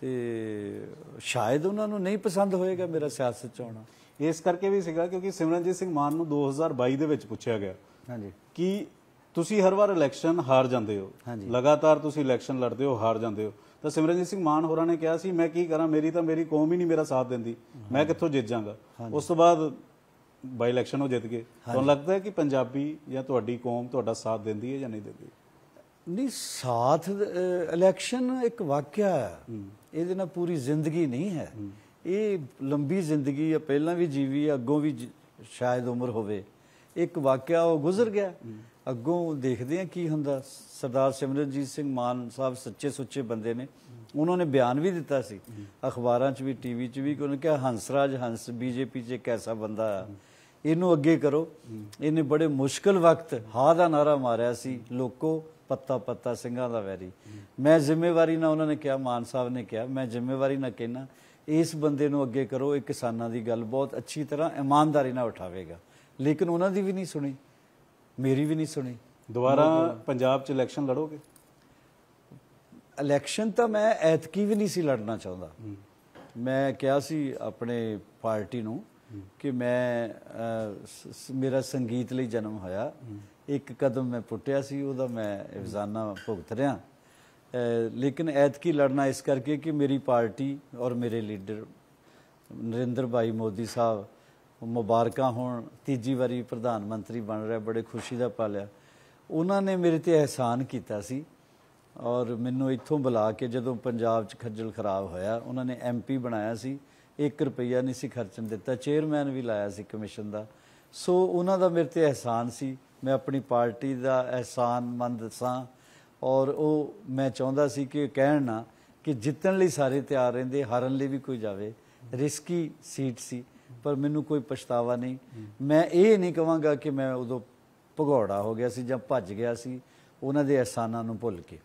ਤੇ ਸ਼ਾਇਦ ਉਹਨਾਂ ਨੂੰ ਨਹੀਂ ਪਸੰਦ ਹੋਏਗਾ ਮੇਰਾ ਸਿਆਸਤ ਚ ਆਉਣਾ ਇਸ ਕਰਕੇ ਵੀ ਸੀਗਾ ਕਿਉਂਕਿ ਸਿਮਰਨਜੀਤ ਸਿੰਘ ਮਾਨ ਨੂੰ 2022 ਦੇ ਵਿੱਚ ਪੁੱਛਿਆ ਗਿਆ ਹਾਂਜੀ ਕਿ ਤੁਸੀਂ ਹਰ ਵਾਰ ਇਲੈਕਸ਼ਨ ਹਾਰ ਜਾਂਦੇ ਹੋ ਲਗਾਤਾਰ ਤੁਸੀਂ ਇਲੈਕਸ਼ਨ ਲੜਦੇ ਹੋ ਹਾਰ ਜਾਂਦੇ ਹੋ ਤਾਂ ਸਿਮਰਨਜੀਤ ਸਿੰਘ ਮਾਨ ਹੋਰਾਂ ਨੇ ਕਿਹਾ ਸੀ ਮੈਂ ਕੀ ਕਰਾਂ ਮੇਰੀ ਤਾਂ ਮੇਰੀ ਕੌਮ ਹੀ ਨਹੀਂ ਮੇਰਾ ਸਾਥ ਦਿੰਦੀ ਮੈਂ ਕਿੱਥੋਂ ਜਿੱਤ ਜਾਗਾ ਉਸ ਤੋਂ ਬਾਅਦ ਬਾਈ ਇਲੈਕਸ਼ਨ ਉਹ ਜਿੱਤ ਗਏ ਤੁਹਾਨੂੰ ਲੱਗਦਾ ਹੈ ਕਿ ਪੰਜਾਬੀ ਜਾਂ ਤੁਹਾਡੀ ਕੌਮ ਤੁਹਾਡਾ ਸਾਥ ਦਿੰਦੀ ਹੈ ਜਾਂ ਨਹੀਂ ਦਿੰਦੀ ਨਹੀਂ ਸਾਥ ਇਲੈਕਸ਼ਨ ਇੱਕ ਵਾਕਿਆ ਹੈ ਇਹਦੇ ਨਾਲ ਪੂਰੀ ਜ਼ਿੰਦਗੀ ਨਹੀਂ ਹੈ ਇਹ ਲੰਬੀ ਜ਼ਿੰਦਗੀ ਆ ਪਹਿਲਾਂ ਵੀ ਜੀਵੀ ਅੱਗੋਂ ਵੀ ਸ਼ਾਇਦ ਉਮਰ ਹੋਵੇ ਇੱਕ ਵਾਕਿਆ ਉਹ ਗੁਜ਼ਰ ਗਿਆ ਅੱਗੋਂ ਦੇਖਦੇ ਆ ਕੀ ਹੁੰਦਾ ਸਰਦਾਰ ਸਿਮਰਨਜੀਤ ਸਿੰਘ ਮਾਨ ਸਾਹਿਬ ਸੱਚੇ ਸੁੱਚੇ ਬੰਦੇ ਨੇ ਉਹਨਾਂ ਨੇ ਬਿਆਨ ਵੀ ਦਿੱਤਾ ਸੀ ਅਖਬਾਰਾਂ 'ਚ ਵੀ ਟੀਵੀ 'ਚ ਵੀ ਕਿ ਉਹਨਾਂ ਕਿਹਾ ਹੰਸਰਾਜ ਹੰਸ ਬੀਜੇਪੀ 'ਚ ਕਿਹਦਾ ਬੰਦਾ ਆ ਇਹਨੂੰ ਅੱਗੇ ਕਰੋ ਇਹਨੇ ਬੜੇ ਮੁਸ਼ਕਲ ਵਕਤ ਹਾ ਦਾ ਨਾਰਾ ਮਾਰਿਆ ਸੀ ਲੋਕੋ ਪੱਤਾ ਪੱਤਾ ਸਿੰਘਾਂ ਦਾ ਵੈਰੀ ਮੈਂ ਜ਼ਿੰਮੇਵਾਰੀ ਨਾਲ ਉਹਨਾਂ ਨੇ ਕਿਹਾ ਮਾਨ ਸਾਹਿਬ ਨੇ ਕਿਹਾ ਮੈਂ ਜ਼ਿੰਮੇਵਾਰੀ ਨਾਲ ਕਹਿਣਾ ਇਸ ਬੰਦੇ ਨੂੰ ਅੱਗੇ ਕਰੋ ਇਹ ਕਿਸਾਨਾਂ ਦੀ ਗੱਲ ਬਹੁਤ ਅੱਛੀ ਤਰ੍ਹਾਂ ਇਮਾਨਦਾਰੀ ਨਾਲ ਉਠਾਵੇਗਾ ਲੇਕਿਨ ਉਹਨਾਂ ਦੀ ਵੀ ਨਹੀਂ ਸੁਣੀ ਮੇਰੀ ਵੀ ਨਹੀਂ ਸੁਣੀ ਦੁਬਾਰਾ ਪੰਜਾਬ 'ਚ ਇਲੈਕਸ਼ਨ ਲੜੋਗੇ ਇਲੈਕਸ਼ਨ ਤਾਂ ਮੈਂ ਐਤਕੀ ਵੀ ਨਹੀਂ ਸੀ ਲੜਨਾ ਚਾਹੁੰਦਾ ਮੈਂ ਕਿਹਾ ਸੀ ਆਪਣੇ ਪਾਰਟੀ ਨੂੰ ਕਿ ਮੈਂ ਮੇਰਾ ਸੰਗੀਤ ਲਈ ਜਨਮ ਹੋਇਆ ਇੱਕ ਕਦਮ ਮੈਂ ਪੁੱਟਿਆ ਸੀ ਉਹਦਾ ਮੈਂ ਇਫਜ਼ਾਨਾ ਭੁਗਤ ਰਿਹਾ ਲੇਕਿਨ ਐਤਕੀ ਲੜਨਾ ਇਸ ਕਰਕੇ ਕਿ ਮੇਰੀ ਪਾਰਟੀ ਔਰ ਮੇਰੇ ਲੀਡਰ ਨਰਿੰਦਰ ਭਾਈ ਮੋਦੀ ਸਾਹਿਬ ਮੁਬਾਰਕਾਂ ਹੋਣ ਤੀਜੀ ਵਾਰੀ ਪ੍ਰਧਾਨ ਮੰਤਰੀ ਬਣ ਰਿਹਾ ਬੜੇ ਖੁਸ਼ੀ ਦਾ ਪਾਲਿਆ ਉਹਨਾਂ ਨੇ ਮੇਰੇ ਤੇ ਅਹਿਸਾਨ ਕੀਤਾ ਸੀ ਔਰ ਮੈਨੂੰ ਇੱਥੋਂ ਬੁਲਾ ਕੇ ਜਦੋਂ ਪੰਜਾਬ 'ਚ ਖੱਜਲ ਖਰਾਬ ਹੋਇਆ ਉਹਨਾਂ ਨੇ ਐਮਪੀ ਬਣਾਇਆ ਸੀ 1 ਰੁਪਈਆ ਨਹੀਂ ਸੀ ਖਰਚਣ ਦਿੱਤਾ ਚੇਅਰਮੈਨ ਵੀ ਲਾਇਆ ਸੀ ਕਮਿਸ਼ਨ ਦਾ ਸੋ ਉਹਨਾਂ ਦਾ ਮੇਰੇ ਤੇ ਅਹਿਸਾਨ ਸੀ ਮੈਂ ਆਪਣੀ ਪਾਰਟੀ ਦਾ ਅਹਿਸਾਨਮੰਦ ਸਾਂ ਔਰ ਉਹ ਮੈਂ ਚਾਹੁੰਦਾ ਸੀ ਕਿ ਕਹਿਣ ਨਾ ਕਿ ਜਿੱਤਣ ਲਈ ਸਾਰੇ ਤਿਆਰ ਰਹਿੰਦੇ ਹਾਰਨ ਲਈ ਵੀ ਕੋਈ ਜਾਵੇ ਰਿਸਕੀ ਸੀਟ ਸੀ ਪਰ ਮੈਨੂੰ ਕੋਈ ਪਛਤਾਵਾ ਨਹੀਂ ਮੈਂ ਇਹ ਨਹੀਂ ਕਹਾਂਗਾ ਕਿ ਮੈਂ ਉਦੋਂ ਭਗੌੜਾ ਹੋ ਗਿਆ ਸੀ ਜਾਂ ਭੱਜ ਗਿਆ ਸੀ ਉਹਨਾਂ ਦੇ ਅਹਿਸਾਨਾਂ ਨੂੰ ਭੁੱਲ ਕੇ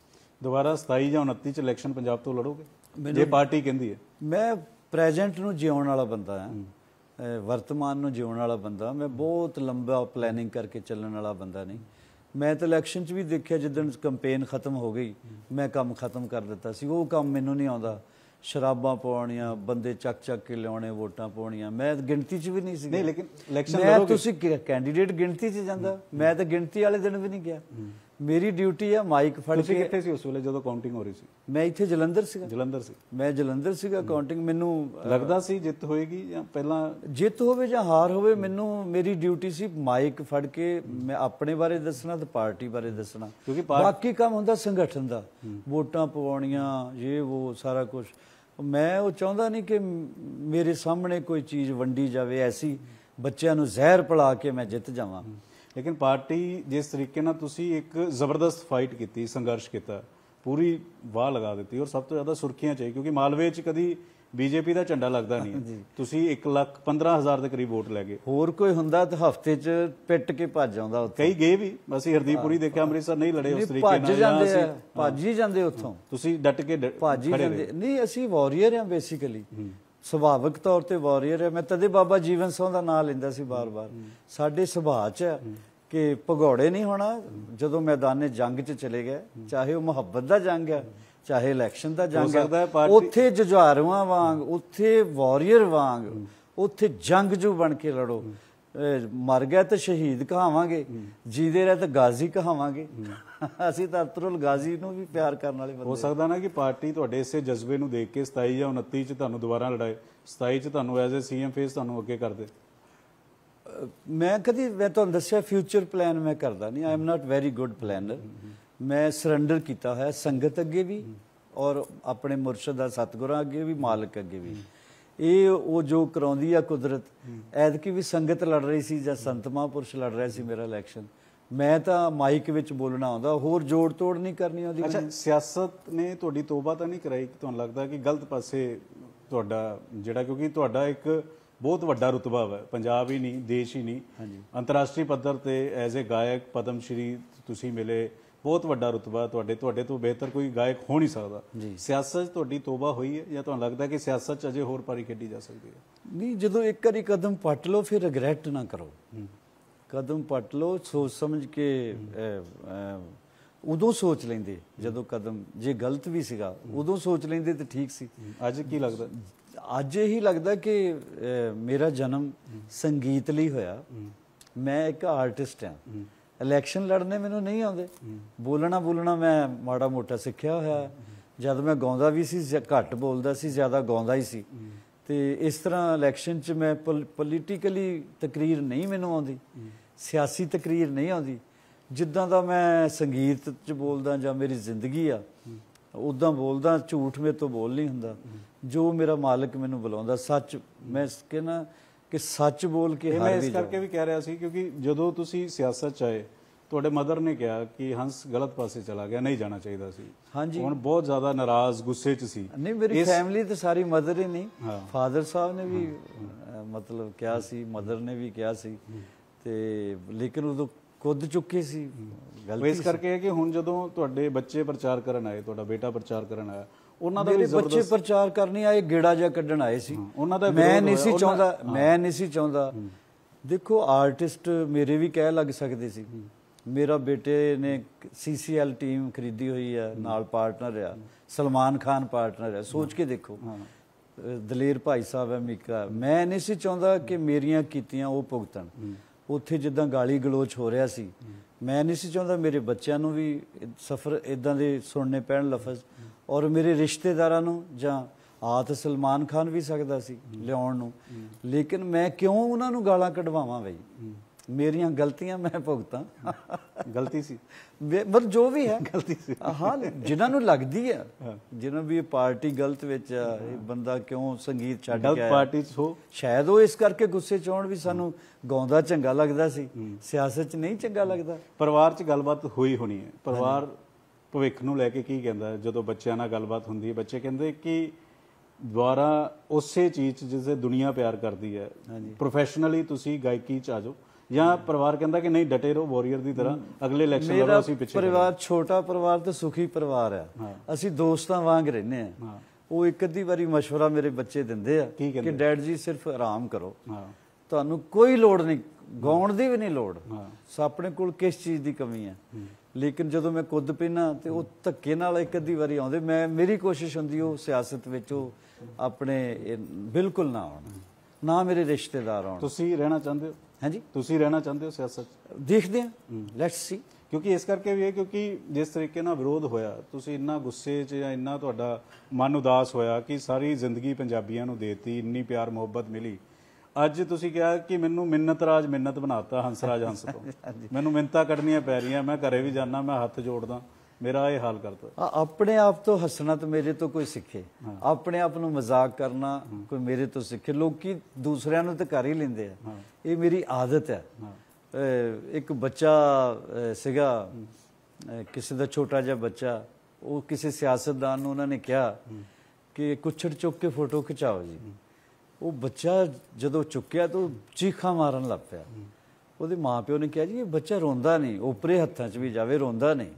ਦੁਬਾਰਾ 27 ਜਾਂ 29 ਚ ਇਲੈਕਸ਼ਨ ਪੰਜਾਬ ਤੋਂ ਲੜੋਗੇ ਜੇ ਪਾਰਟੀ ਕਹਿੰਦੀ ਹੈ ਮੈਂ ਪ੍ਰੈਜ਼ੈਂਟ ਨੂੰ ਜਿਉਣ ਵਾਲਾ ਬੰਦਾ ਹਾਂ ਵਰਤਮਾਨ ਨੂੰ ਜਿਉਣ ਵਾਲਾ ਬੰਦਾ ਮੈਂ ਬਹੁਤ ਲੰਬਾ ਪਲੈਨਿੰਗ ਕਰਕੇ ਚੱਲਣ ਵਾਲਾ ਬੰਦਾ ਨਹੀਂ ਮੈਂ ਤਾਂ ਇਲੈਕਸ਼ਨ 'ਚ ਵੀ ਦੇਖਿਆ ਜਦੋਂ ਕੈਂਪੇਨ ਖਤਮ ਹੋ ਗਈ ਮੈਂ ਕੰਮ ਖਤਮ ਕਰ ਦਿੱਤਾ ਸੀ ਉਹ ਕੰਮ ਮੈਨੂੰ ਨਹੀਂ ਆਉਂਦਾ ਸ਼ਰਾਬਾਂ ਪਾਉਣੀਆਂ ਬੰਦੇ ਚੱਕ ਚੱਕ ਕੇ ਲਿਆਉਣੇ ਵੋਟਾਂ ਪਾਉਣੀਆਂ ਮੈਂ ਗਿਣਤੀ 'ਚ ਵੀ ਨਹੀਂ ਸੀ ਨਹੀਂ ਲੇਕਿਨ ਇਲੈਕਸ਼ਨ ਮੈਂ ਤੁਸੀਂ ਕੈਂਡੀਡੇਟ ਗਿਣਤੀ 'ਚ ਜਾਂਦਾ ਮੈਂ ਤਾਂ ਗਿਣਤੀ ਵਾਲੇ ਦਿਨ ਵੀ ਨਹੀਂ ਗਿਆ ਮੇਰੀ ਡਿਊਟੀ ਆ ਮਾਈਕ ਫੜ ਕੇ ਤੁਸੀਂ ਕਿੱਥੇ ਸੀ ਉਸ ਵੇਲੇ ਜਦੋਂ ਕਾਊਂਟਿੰਗ ਹੋ ਰਹੀ ਸੀ ਮੈਂ ਇੱਥੇ ਜਲੰਧਰ ਸੀਗਾ ਜਲੰਧਰ ਸੀ ਮੈਂ ਜਲੰਧਰ ਸੀਗਾ ਕਾਊਂਟਿੰਗ ਮੈਨੂੰ ਲੱਗਦਾ ਸੀ ਜਿੱਤ ਹੋਏਗੀ ਜਾਂ ਪਹਿਲਾਂ ਜਿੱਤ ਹੋਵੇ ਜਾਂ ਹਾਰ ਹੋਵੇ ਮੈਨੂੰ ਮੇਰੀ ਡਿਊਟੀ ਸੀ ਮਾਈਕ ਫੜ ਕੇ ਮੈਂ ਆਪਣੇ ਬਾਰੇ ਦੱਸਣਾ ਤੇ ਪਾਰਟੀ ਬਾਰੇ ਦੱਸਣਾ ਕਿਉਂਕਿ ਬਾਕੀ ਕੰਮ ਹੁੰਦਾ ਸੰਗਠਨ ਦਾ ਵੋਟਾਂ ਪਵਾਉਣੀਆਂ ਇਹ ਉਹ ਸਾਰਾ ਕੁਝ ਮੈਂ ਉਹ ਚਾਹੁੰਦਾ ਨਹੀਂ ਕਿ ਮੇਰੇ ਸਾਹਮਣੇ ਕੋਈ ਚੀਜ਼ ਵੰਡੀ ਜਾਵੇ ਐਸੀ ਬੱਚਿਆਂ ਨੂੰ ਜ਼ਹਿਰ ਪਿਲਾ ਕੇ ਮੈਂ ਜਿੱਤ ਜਾਵਾਂ ਲੇਕਿਨ ਪਾਰਟੀ ਜਿਸ ਤਰੀਕੇ ਨਾਲ ਤੁਸੀਂ ਇੱਕ ਜ਼ਬਰਦਸਤ ਫਾਈਟ ਕੀਤੀ ਸੰਘਰਸ਼ ਕੀਤਾ ਪੂਰੀ ਵਾਹ ਲਗਾ ਦਿੱਤੀ ਔਰ ਸਭ ਤੋਂ ਜ਼ਿਆਦਾ ਸੁਰਖੀਆਂ ਚਾਹੀ ਕਿਉਂਕਿ ਮਾਲਵੇ 'ਚ ਕਦੀ ਬੀਜੇਪੀ ਦਾ ਝੰਡਾ ਲੱਗਦਾ ਨਹੀਂ ਤੁਸੀਂ 1 ਲੱਖ 15000 ਦੇ ਕਰੀਬ ਵੋਟ ਲੈ ਗਏ ਹੋਰ ਕੋਈ ਹੁੰਦਾ ਤਾਂ ਹਫਤੇ 'ਚ ਪਿੱਟ ਕੇ ਭੱਜ ਆਉਂਦਾ ਉੱਥੇ ਕਈ ਗਏ ਵੀ ਅਸੀਂ ਹਰਦੀਪੁਰੀ ਦੇਖਿਆ ਅੰਮ੍ਰਿਤਸਰ ਨਹੀਂ ਲੜੇ ਉਸ ਤਰੀਕੇ ਨਾਲ ਭੱਜ ਜਾਂਦੇ ਭੱਜ ਹੀ ਜਾਂਦੇ ਉੱਥੋਂ ਤੁਸੀਂ ਡਟ ਕੇ ਭੱਜ ਹੀ ਜਾਂਦੇ ਨਹੀਂ ਅਸੀਂ ਵਾਰੀਅਰ ਆ ਬੇਸਿਕਲੀ ਸੁਭਾਵਿਕ ਤੌਰ ਤੇ ਵਾਰੀਅਰ ਹੈ ਮੈਂ ਤਦੇ ਬਾਬਾ ਜੀਵਨ ਸਿੰਘ ਦਾ ਨਾਮ ਲੈਂਦਾ ਸੀ ਬਾਰ-ਬਾਰ ਸਾਡੇ ਸੁਭਾਅ 'ਚ ਕਿ ਭਗੌੜੇ ਨਹੀਂ ਹੋਣਾ ਜਦੋਂ ਮੈਦਾਨੇ ਜੰਗ 'ਚ ਚਲੇ ਗਏ ਚਾਹੇ ਉਹ ਮੁਹੱਬਤ ਦਾ ਜੰਗ ਹੈ ਚਾਹੇ ਇਲੈਕਸ਼ਨ ਦਾ ਜੰਗ ਹੈ ਉੱਥੇ ਜੁਝਾਰੂਆਂ ਵਾਂਗ ਉੱਥੇ ਵਾਰੀਅਰ ਵਾਂਗ ਉੱਥੇ ਜੰਗ ਜੂ ਬਣ ਕੇ ਲੜੋ ਮਰ ਗਿਆ ਤਾਂ ਸ਼ਹੀਦ ਕਹਾਵਾਂਗੇ ਜੀਦੇ ਰਹਿ ਤਾਂ ਗਾਜ਼ੀ ਕਹਾਵਾਂਗੇ ਅਸੀਂ ਤਾਂ ਅਤਰੁਲ ਗਾਜ਼ੀ ਨੂੰ ਵੀ ਪਿਆਰ ਕਰਨ ਵਾਲੇ ਬੰਦੇ ਹੋ ਸਕਦਾ ਨਾ ਕਿ ਪਾਰਟੀ ਤੁਹਾਡੇ ਇਸੇ ਜਜ਼ਬੇ ਨੂੰ ਦੇਖ ਕੇ 27 ਜਾਂ 29 ਚ ਤੁਹਾਨੂੰ ਦੁਬਾਰਾ ਲੜਾਏ 27 ਚ ਤੁਹਾਨੂੰ ਐਜ਼ ਅ ਸੀਐਮ ਫੇਸ ਤੁਹਾਨੂੰ ਅੱਗੇ ਕਰਦੇ ਮੈਂ ਕਦੀ ਮੈਂ ਤੁਹਾਨੂੰ ਦੱਸਿਆ ਫਿਊਚਰ ਪਲਾਨ ਮੈਂ ਕਰਦਾ ਨਹੀਂ I am not very good planner ਮੈਂ ਸਰੈਂਡਰ ਕੀਤਾ ਹੋਇਆ ਸੰਗਤ ਅੱਗੇ ਵੀ ਔਰ ਆਪਣੇ ਮੁਰਸ਼ਿਦ ਦਾ ਸਤਗੁਰਾਂ ਅੱਗੇ ਵੀ ਮਾਲਕ ਅੱਗੇ ਵੀ ਇਹ ਉਹ ਜੋ ਕਰਾਉਂਦੀ ਆ ਕੁਦਰਤ ਐਤਕੀ ਵੀ ਸੰਗਤ ਲੜ ਰਹੀ ਸੀ ਜਾਂ ਸੰਤ ਮਹਾਂਪੁਰਸ਼ ਲੜ ਰਿਹਾ ਸੀ ਮੇਰਾ ਇਲੈਕਸ਼ਨ ਮੈਂ ਤਾਂ ਮਾਈਕ ਵਿੱਚ ਬੋਲਣਾ ਆਉਂਦਾ ਹੋਰ ਜੋੜ ਤੋੜ ਨਹੀਂ ਕਰਨੀ ਆਉਂਦੀ ਅੱਛਾ ਸਿਆਸਤ ਨੇ ਤੁਹਾਡੀ ਤੋਬਾ ਤਾਂ ਨਹੀਂ ਕਰਾਈ ਕਿ ਤੁਹਾਨੂੰ ਲੱਗਦਾ ਕਿ ਗਲਤ ਪਾਸੇ ਤੁਹਾਡਾ ਜਿਹੜਾ ਕਿਉਂਕਿ ਤੁਹਾਡਾ ਇੱਕ ਬਹੁਤ ਵੱਡਾ ਰੁਤਬਾ ਹੈ ਪੰਜਾਬ ਹੀ ਨਹੀਂ ਦੇਸ਼ ਹੀ ਨਹੀਂ ਹਾਂਜੀ ਅੰਤਰਰਾਸ਼ਟਰੀ ਪੱਧਰ ਤੇ ਐਜ਼ ਅ ਗਾਇਕ ਪਦਮ ਸ਼੍ਰੀ ਤੁਸੀਂ ਮਿਲੇ ਬਹੁਤ ਵੱਡਾ ਰੁਤਬਾ ਤੁਹਾਡੇ ਤੁਹਾਡੇ ਤੋਂ ਬਿਹਤਰ ਕੋਈ ਗਾਇਕ ਹੋ ਨਹੀਂ ਸਕਦਾ ਸਿਆਸਤ ਤੁਹਾਡੀ ਤੋਬਾ ਹੋਈ ਹੈ ਜਾਂ ਤੁਹਾਨੂੰ ਲੱਗਦਾ ਕਿ ਸਿਆਸਤ 'ਚ ਅਜੇ ਹੋਰ ਪਾਰੀ ਖੇਡੀ ਜਾ ਸਕਦੀ ਹੈ ਨਹੀਂ ਜਦੋਂ ਇੱਕ ਵਾਰੀ ਕਦਮ ਪੱਟ ਲਓ ਫਿਰ ਰਿਗਰੈਟ ਨਾ ਕਰੋ ਕਦਮ ਪੱਟ ਲਓ ਸੋਚ ਸਮਝ ਕੇ ਉਦੋਂ ਸੋਚ ਲੈਂਦੇ ਜਦੋਂ ਕਦਮ ਜੇ ਗਲਤ ਵੀ ਸੀਗਾ ਉਦੋਂ ਸੋਚ ਲੈਂਦੇ ਤੇ ਠੀਕ ਸੀ ਅੱਜ ਕੀ ਲੱਗਦਾ ਅੱਜ ਹੀ ਲੱਗਦਾ ਕਿ ਮੇਰਾ ਜਨਮ ਸੰਗੀਤ ਲਈ ਹੋਇਆ ਮੈਂ ਇੱਕ ਆਰਟਿਸਟ ਹਾਂ ਇਲੈਕਸ਼ਨ ਲੜਨੇ ਮੈਨੂੰ ਨਹੀਂ ਆਉਂਦੇ ਬੋਲਣਾ ਬੋਲਣਾ ਮੈਂ ਮਾੜਾ ਮੋਟਾ ਸਿੱਖਿਆ ਹੋਇਆ ਜਦ ਮੈਂ ਗਾਉਂਦਾ ਵੀ ਸੀ ਘੱਟ ਬੋਲਦਾ ਸੀ ਜ਼ਿਆਦਾ ਗਾਉਂਦਾ ਹੀ ਸੀ ਤੇ ਇਸ ਤਰ੍ਹਾਂ ਇਲੈਕਸ਼ਨ 'ਚ ਮੈਂ ਪੋਲੀਟੀਕਲੀ ਤਕਰੀਰ ਨਹੀਂ ਮੈਨੂੰ ਆਉਂਦੀ ਸਿਆਸੀ ਤਕਰੀਰ ਨਹੀਂ ਆਉਂਦੀ ਜਿੱਦਾਂ ਦਾ ਮੈਂ ਸੰਗੀਤ 'ਚ ਬੋਲਦਾ ਜਾਂ ਮੇਰੀ ਜ਼ਿੰਦਗੀ ਆ ਉਦਾਂ ਬੋਲਦਾ ਝੂਠ ਮੇ ਤੋਂ ਬੋਲ ਨਹੀਂ ਹੁੰਦਾ ਜੋ ਮੇਰਾ ਮਾਲਕ ਮੈਨੂੰ ਬੁਲਾਉਂਦਾ ਸੱਚ ਮੈਂ ਕਹਿੰਦਾ ਕਿ ਸੱਚ ਬੋਲ ਕੇ ਮੈਂ ਇਸ ਕਰਕੇ ਵੀ ਕਹਿ ਰਿਹਾ ਸੀ ਕਿਉਂਕਿ ਜਦੋਂ ਤੁਸੀਂ ਸਿਆਸਤ ਚ ਆਏ ਤੁਹਾਡੇ ਮਦਰ ਨੇ ਕਿਹਾ ਕਿ ਹੰਸ ਗਲਤ ਪਾਸੇ ਚਲਾ ਗਿਆ ਨਹੀਂ ਜਾਣਾ ਚਾਹੀਦਾ ਸੀ ਹਾਂਜੀ ਹੁਣ ਬਹੁਤ ਜ਼ਿਆਦਾ ਨਾਰਾਜ਼ ਗੁੱਸੇ 'ਚ ਸੀ ਨਹੀਂ ਮੇਰੀ ਫੈਮਿਲੀ ਤੇ ਸਾਰੀ ਮਦਰ ਹੀ ਨਹੀਂ ਫਾਦਰ ਸਾਹਿਬ ਨੇ ਵੀ ਮਤਲਬ ਕਿਹਾ ਸੀ ਮਦਰ ਨੇ ਵੀ ਕਿਹਾ ਸੀ ਤੇ ਲੇਕਿਨ ਉਦੋਂ ਕੁੱਦ ਚੁੱਕੇ ਸੀ ਗਲਤੀ ਇਸ ਕਰਕੇ ਹੈ ਕਿ ਹੁਣ ਜਦੋਂ ਤੁਹਾਡੇ ਬੱਚੇ ਪ੍ਰਚਾਰ ਕਰਨ ਆਏ ਤੁਹਾਡਾ ਬੇਟਾ ਪ੍ਰਚਾਰ ਕਰਨ ਆਇਆ ਉਹਨਾਂ ਦਾ ਵੀ ਬੱਚੇ ਪ੍ਰਚਾਰ ਕਰਨੀ ਆਏ ਗੇੜਾ ਜਿਹਾ ਕੱਢਣ ਆਏ ਸੀ ਉਹਨਾਂ ਦਾ ਮੈਂ ਨਹੀਂ ਸੀ ਚਾਹੁੰਦਾ ਮੈਂ ਨਹੀਂ ਸੀ ਚਾਹੁੰਦਾ ਦੇਖੋ ਆਰਟਿਸਟ ਮੇਰੇ ਵੀ ਕਹਿ ਲੱਗ ਸਕਦੇ ਸੀ ਮੇਰਾ ਬੇਟੇ ਨੇ ਸੀਸੀਐਲ ਟੀਮ ਖਰੀਦੀ ਹੋਈ ਆ ਨਾਲ ਪਾਰਟਨਰ ਆ ਸਲਮਾਨ ਖਾਨ ਪਾਰਟਨਰ ਆ ਸੋਚ ਕੇ ਦੇਖੋ ਦਲੇਰ ਭਾਈ ਸਾਹਿਬ ਐ ਮੀਕਾ ਮੈਂ ਨਹੀਂ ਸੀ ਚਾਹੁੰਦਾ ਕਿ ਮੇਰੀਆਂ ਕੀਤੀਆਂ ਉਹ ਭੁਗਤਣ ਉੱਥੇ ਜਿੱਦਾਂ ਗਾਲੀ ਗਲੋਚ ਹੋ ਰਿਹਾ ਸੀ ਮੈਂ ਨਹੀਂ ਸੀ ਚਾਹੁੰਦਾ ਮੇਰੇ ਬੱਚਿਆਂ ਨੂੰ ਵੀ ਸਫਰ ਇਦਾਂ ਦੇ ਸੁਣਨੇ ਪੈਣ ਲਫ਼ਜ਼ ਔਰ ਮੇਰੇ ਰਿਸ਼ਤੇਦਾਰਾਂ ਨੂੰ ਜਾਂ ਆਤ ਸੁਲਮਾਨ ਖਾਨ ਵੀ ਸਕਦਾ ਸੀ ਲਿਆਉਣ ਨੂੰ ਲੇਕਿਨ ਮੈਂ ਕਿਉਂ ਉਹਨਾਂ ਨੂੰ ਗਾਲਾਂ ਕਢਵਾਵਾਂ ਬਈ ਮੇਰੀਆਂ ਗਲਤੀਆਂ ਮੈਂ ਭੁਗਤਾਂ ਗਲਤੀ ਸੀ ਮਤਲਬ ਜੋ ਵੀ ਹੈ ਗਲਤੀ ਸੀ ਹਾਂ ਜਿਨ੍ਹਾਂ ਨੂੰ ਲੱਗਦੀ ਹੈ ਜਿਨ੍ਹਾਂ ਵੀ ਇਹ ਪਾਰਟੀ ਗਲਤ ਵਿੱਚ ਇਹ ਬੰਦਾ ਕਿਉਂ ਸੰਗੀਤ ਛੱਡ ਗਿਆ ਗਲਤ ਪਾਰਟੀ ਸੋ ਸ਼ਾਇਦ ਉਹ ਇਸ ਕਰਕੇ ਗੁੱਸੇ ਚ ਆਉਣ ਵੀ ਸਾਨੂੰ ਗਾਉਂਦਾ ਚੰਗਾ ਲੱਗਦਾ ਸੀ ਸਿਆਸਤ 'ਚ ਨਹੀਂ ਚੰਗਾ ਲੱਗਦਾ ਪਰਿਵਾਰ 'ਚ ਗੱਲਬਾਤ ਹੋਈ ਹੋਣੀ ਹੈ ਪਰਿਵਾਰ ਭਵਿੱਖ ਨੂੰ ਲੈ ਕੇ ਕੀ ਕਹਿੰਦਾ ਜਦੋਂ ਬੱਚਿਆਂ ਨਾਲ ਗੱਲਬਾਤ ਹੁੰਦੀ ਹੈ ਬੱਚੇ ਕਹਿੰਦੇ ਕਿ ਦੁਆਰਾ ਉਸੇ ਚੀਜ਼ 'ਚ ਜਿਸੇ ਦੁਨੀਆ ਪਿਆਰ ਕਰਦੀ ਹੈ ਪ੍ਰੋਫੈਸ਼ਨਲੀ ਤੁਸੀਂ ਗਾਇਕੀ 'ਚ ਆ ਜਾਓ ਜਾਂ ਪਰਿਵਾਰ ਕਹਿੰਦਾ ਕਿ ਨਹੀਂ ਡਟੇ ਰਹੋ ਵਾਰੀਅਰ ਦੀ ਤਰ੍ਹਾਂ ਅਗਲੇ ਇਲੈਕਸ਼ਨ ਲੜੋ ਅਸੀਂ ਪਿੱਛੇ ਪਰਿਵਾਰ ਛੋਟਾ ਪਰਿਵਾਰ ਤੇ ਸੁਖੀ ਪਰਿਵਾਰ ਆ ਅਸੀਂ ਦੋਸਤਾਂ ਵਾਂਗ ਰਹਿੰਦੇ ਆ ਉਹ ਇੱਕ ਅੱਧੀ ਵਾਰੀ مشورہ ਮੇਰੇ ਬੱਚੇ ਦਿੰਦੇ ਆ ਕਿ ਡੈਡ ਜੀ ਸਿਰਫ ਆਰਾਮ ਕਰੋ ਤੁਹਾਨੂੰ ਕੋਈ ਲੋੜ ਨਹੀਂ ਗਾਉਣ ਦੀ ਵੀ ਨਹੀਂ ਲੋੜ ਸੋ ਆਪਣੇ ਕੋਲ ਕਿਸ ਚੀਜ਼ ਦੀ ਕਮੀ ਹੈ ਲੇਕਿਨ ਜਦੋਂ ਮੈਂ ਕੁੱਦ ਪੈਣਾ ਤੇ ਉਹ ਧੱਕੇ ਨਾਲ ਇੱਕ ਅੱਧੀ ਵਾਰੀ ਆਉਂਦੇ ਮੈਂ ਮੇਰੀ ਕੋਸ਼ਿਸ਼ ਹੁੰਦੀ ਉਹ ਸਿਆਸਤ ਵਿੱਚ ਉਹ ਆਪਣੇ ਬਿਲਕੁਲ ਨਾ ਆਉਣ ਨਾ ਮੇਰੇ ਰਿਸ਼ਤੇਦਾਰ ਆਉਣ ਤੁਸੀਂ ਰਹਿਣਾ ਚਾਹੁੰਦੇ ਹੋ ਹਾਂਜੀ ਤੁਸੀਂ ਰਹਿਣਾ ਚਾਹੁੰਦੇ ਹੋ ਸਿਆਸਤ ਦੇਖਦੇ ਹਾਂ ਲੈਟਸ ਸੀ ਕਿਉਂਕਿ ਇਸ ਕਰਕੇ ਵੀ ਹੈ ਕਿਉਂਕਿ ਜਿਸ ਤਰੀਕੇ ਨਾਲ ਵਿਰੋਧ ਹੋਇਆ ਤੁਸੀਂ ਇੰਨਾ ਗੁੱਸੇ 'ਚ ਜਾਂ ਇੰਨਾ ਤੁਹਾਡਾ ਮਨ ਉਦਾਸ ਹੋਇਆ ਕਿ ਸਾਰੀ ਜ਼ਿੰਦਗੀ ਪੰਜਾਬੀਆਂ ਨੂੰ ਦੇਤੀ ਇੰਨੀ ਪਿਆਰ ਮੁਹੱਬਤ ਮਿਲੀ ਅੱਜ ਤੁਸੀਂ ਕਿਹਾ ਕਿ ਮੈਨੂੰ ਮਿੰਨਤ ਰਾਜ ਮਿੰਨਤ ਬਣਾਤਾ ਹੰਸ ਰਾਜ ਹੰਸ ਤੋਂ ਮੈਨੂੰ ਮਿੰਤਾ ਕਰਨੀਆਂ ਪੈ ਰਹੀਆਂ ਮੈਂ ਘਰੇ ਵੀ ਜਾਣਾ ਮੈਂ ਹੱਥ ਜੋੜਦਾ ਮੇਰਾ ਇਹ ਹਾਲ ਕਰਦਾ ਆਪਣੇ ਆਪ ਤੋਂ ਹੱਸਣਾ ਤਾਂ ਮੇਰੇ ਤੋਂ ਕੋਈ ਸਿੱਖੇ ਆਪਣੇ ਆਪ ਨੂੰ ਮਜ਼ਾਕ ਕਰਨਾ ਕੋਈ ਮੇਰੇ ਤੋਂ ਸਿੱਖੇ ਲੋਕੀ ਦੂਸਰਿਆਂ ਨੂੰ ਤੇ ਕਰ ਹੀ ਲੈਂਦੇ ਆ ਇਹ ਮੇਰੀ ਆਦਤ ਹੈ ਇੱਕ ਬੱਚਾ ਸਿਗਾ ਕਿਸੇ ਦਾ ਛੋਟਾ ਜਿਹਾ ਬੱਚਾ ਉਹ ਕਿਸੇ ਸਿਆਸਤਦਾਨ ਨੂੰ ਉਹਨਾਂ ਨੇ ਕਿਹਾ ਕਿ ਕੁਛੜ ਚੁੱਕ ਕੇ ਫੋਟੋ ਖਿਚਾਓ ਜੀ ਉਹ ਬੱਚਾ ਜਦੋਂ ਚੁੱਕਿਆ ਤਾਂ ਚੀਖਾਂ ਮਾਰਨ ਲੱਗ ਪਿਆ ਉਹਦੇ ਮਾਪਿਓ ਨੇ ਕਿਹਾ ਜੀ ਇਹ ਬੱਚਾ ਰੋਂਦਾ ਨਹੀਂ ਉਪਰੇ ਹੱਥਾਂ 'ਚ ਵੀ ਜਾਵੇ ਰੋਂਦਾ ਨਹੀਂ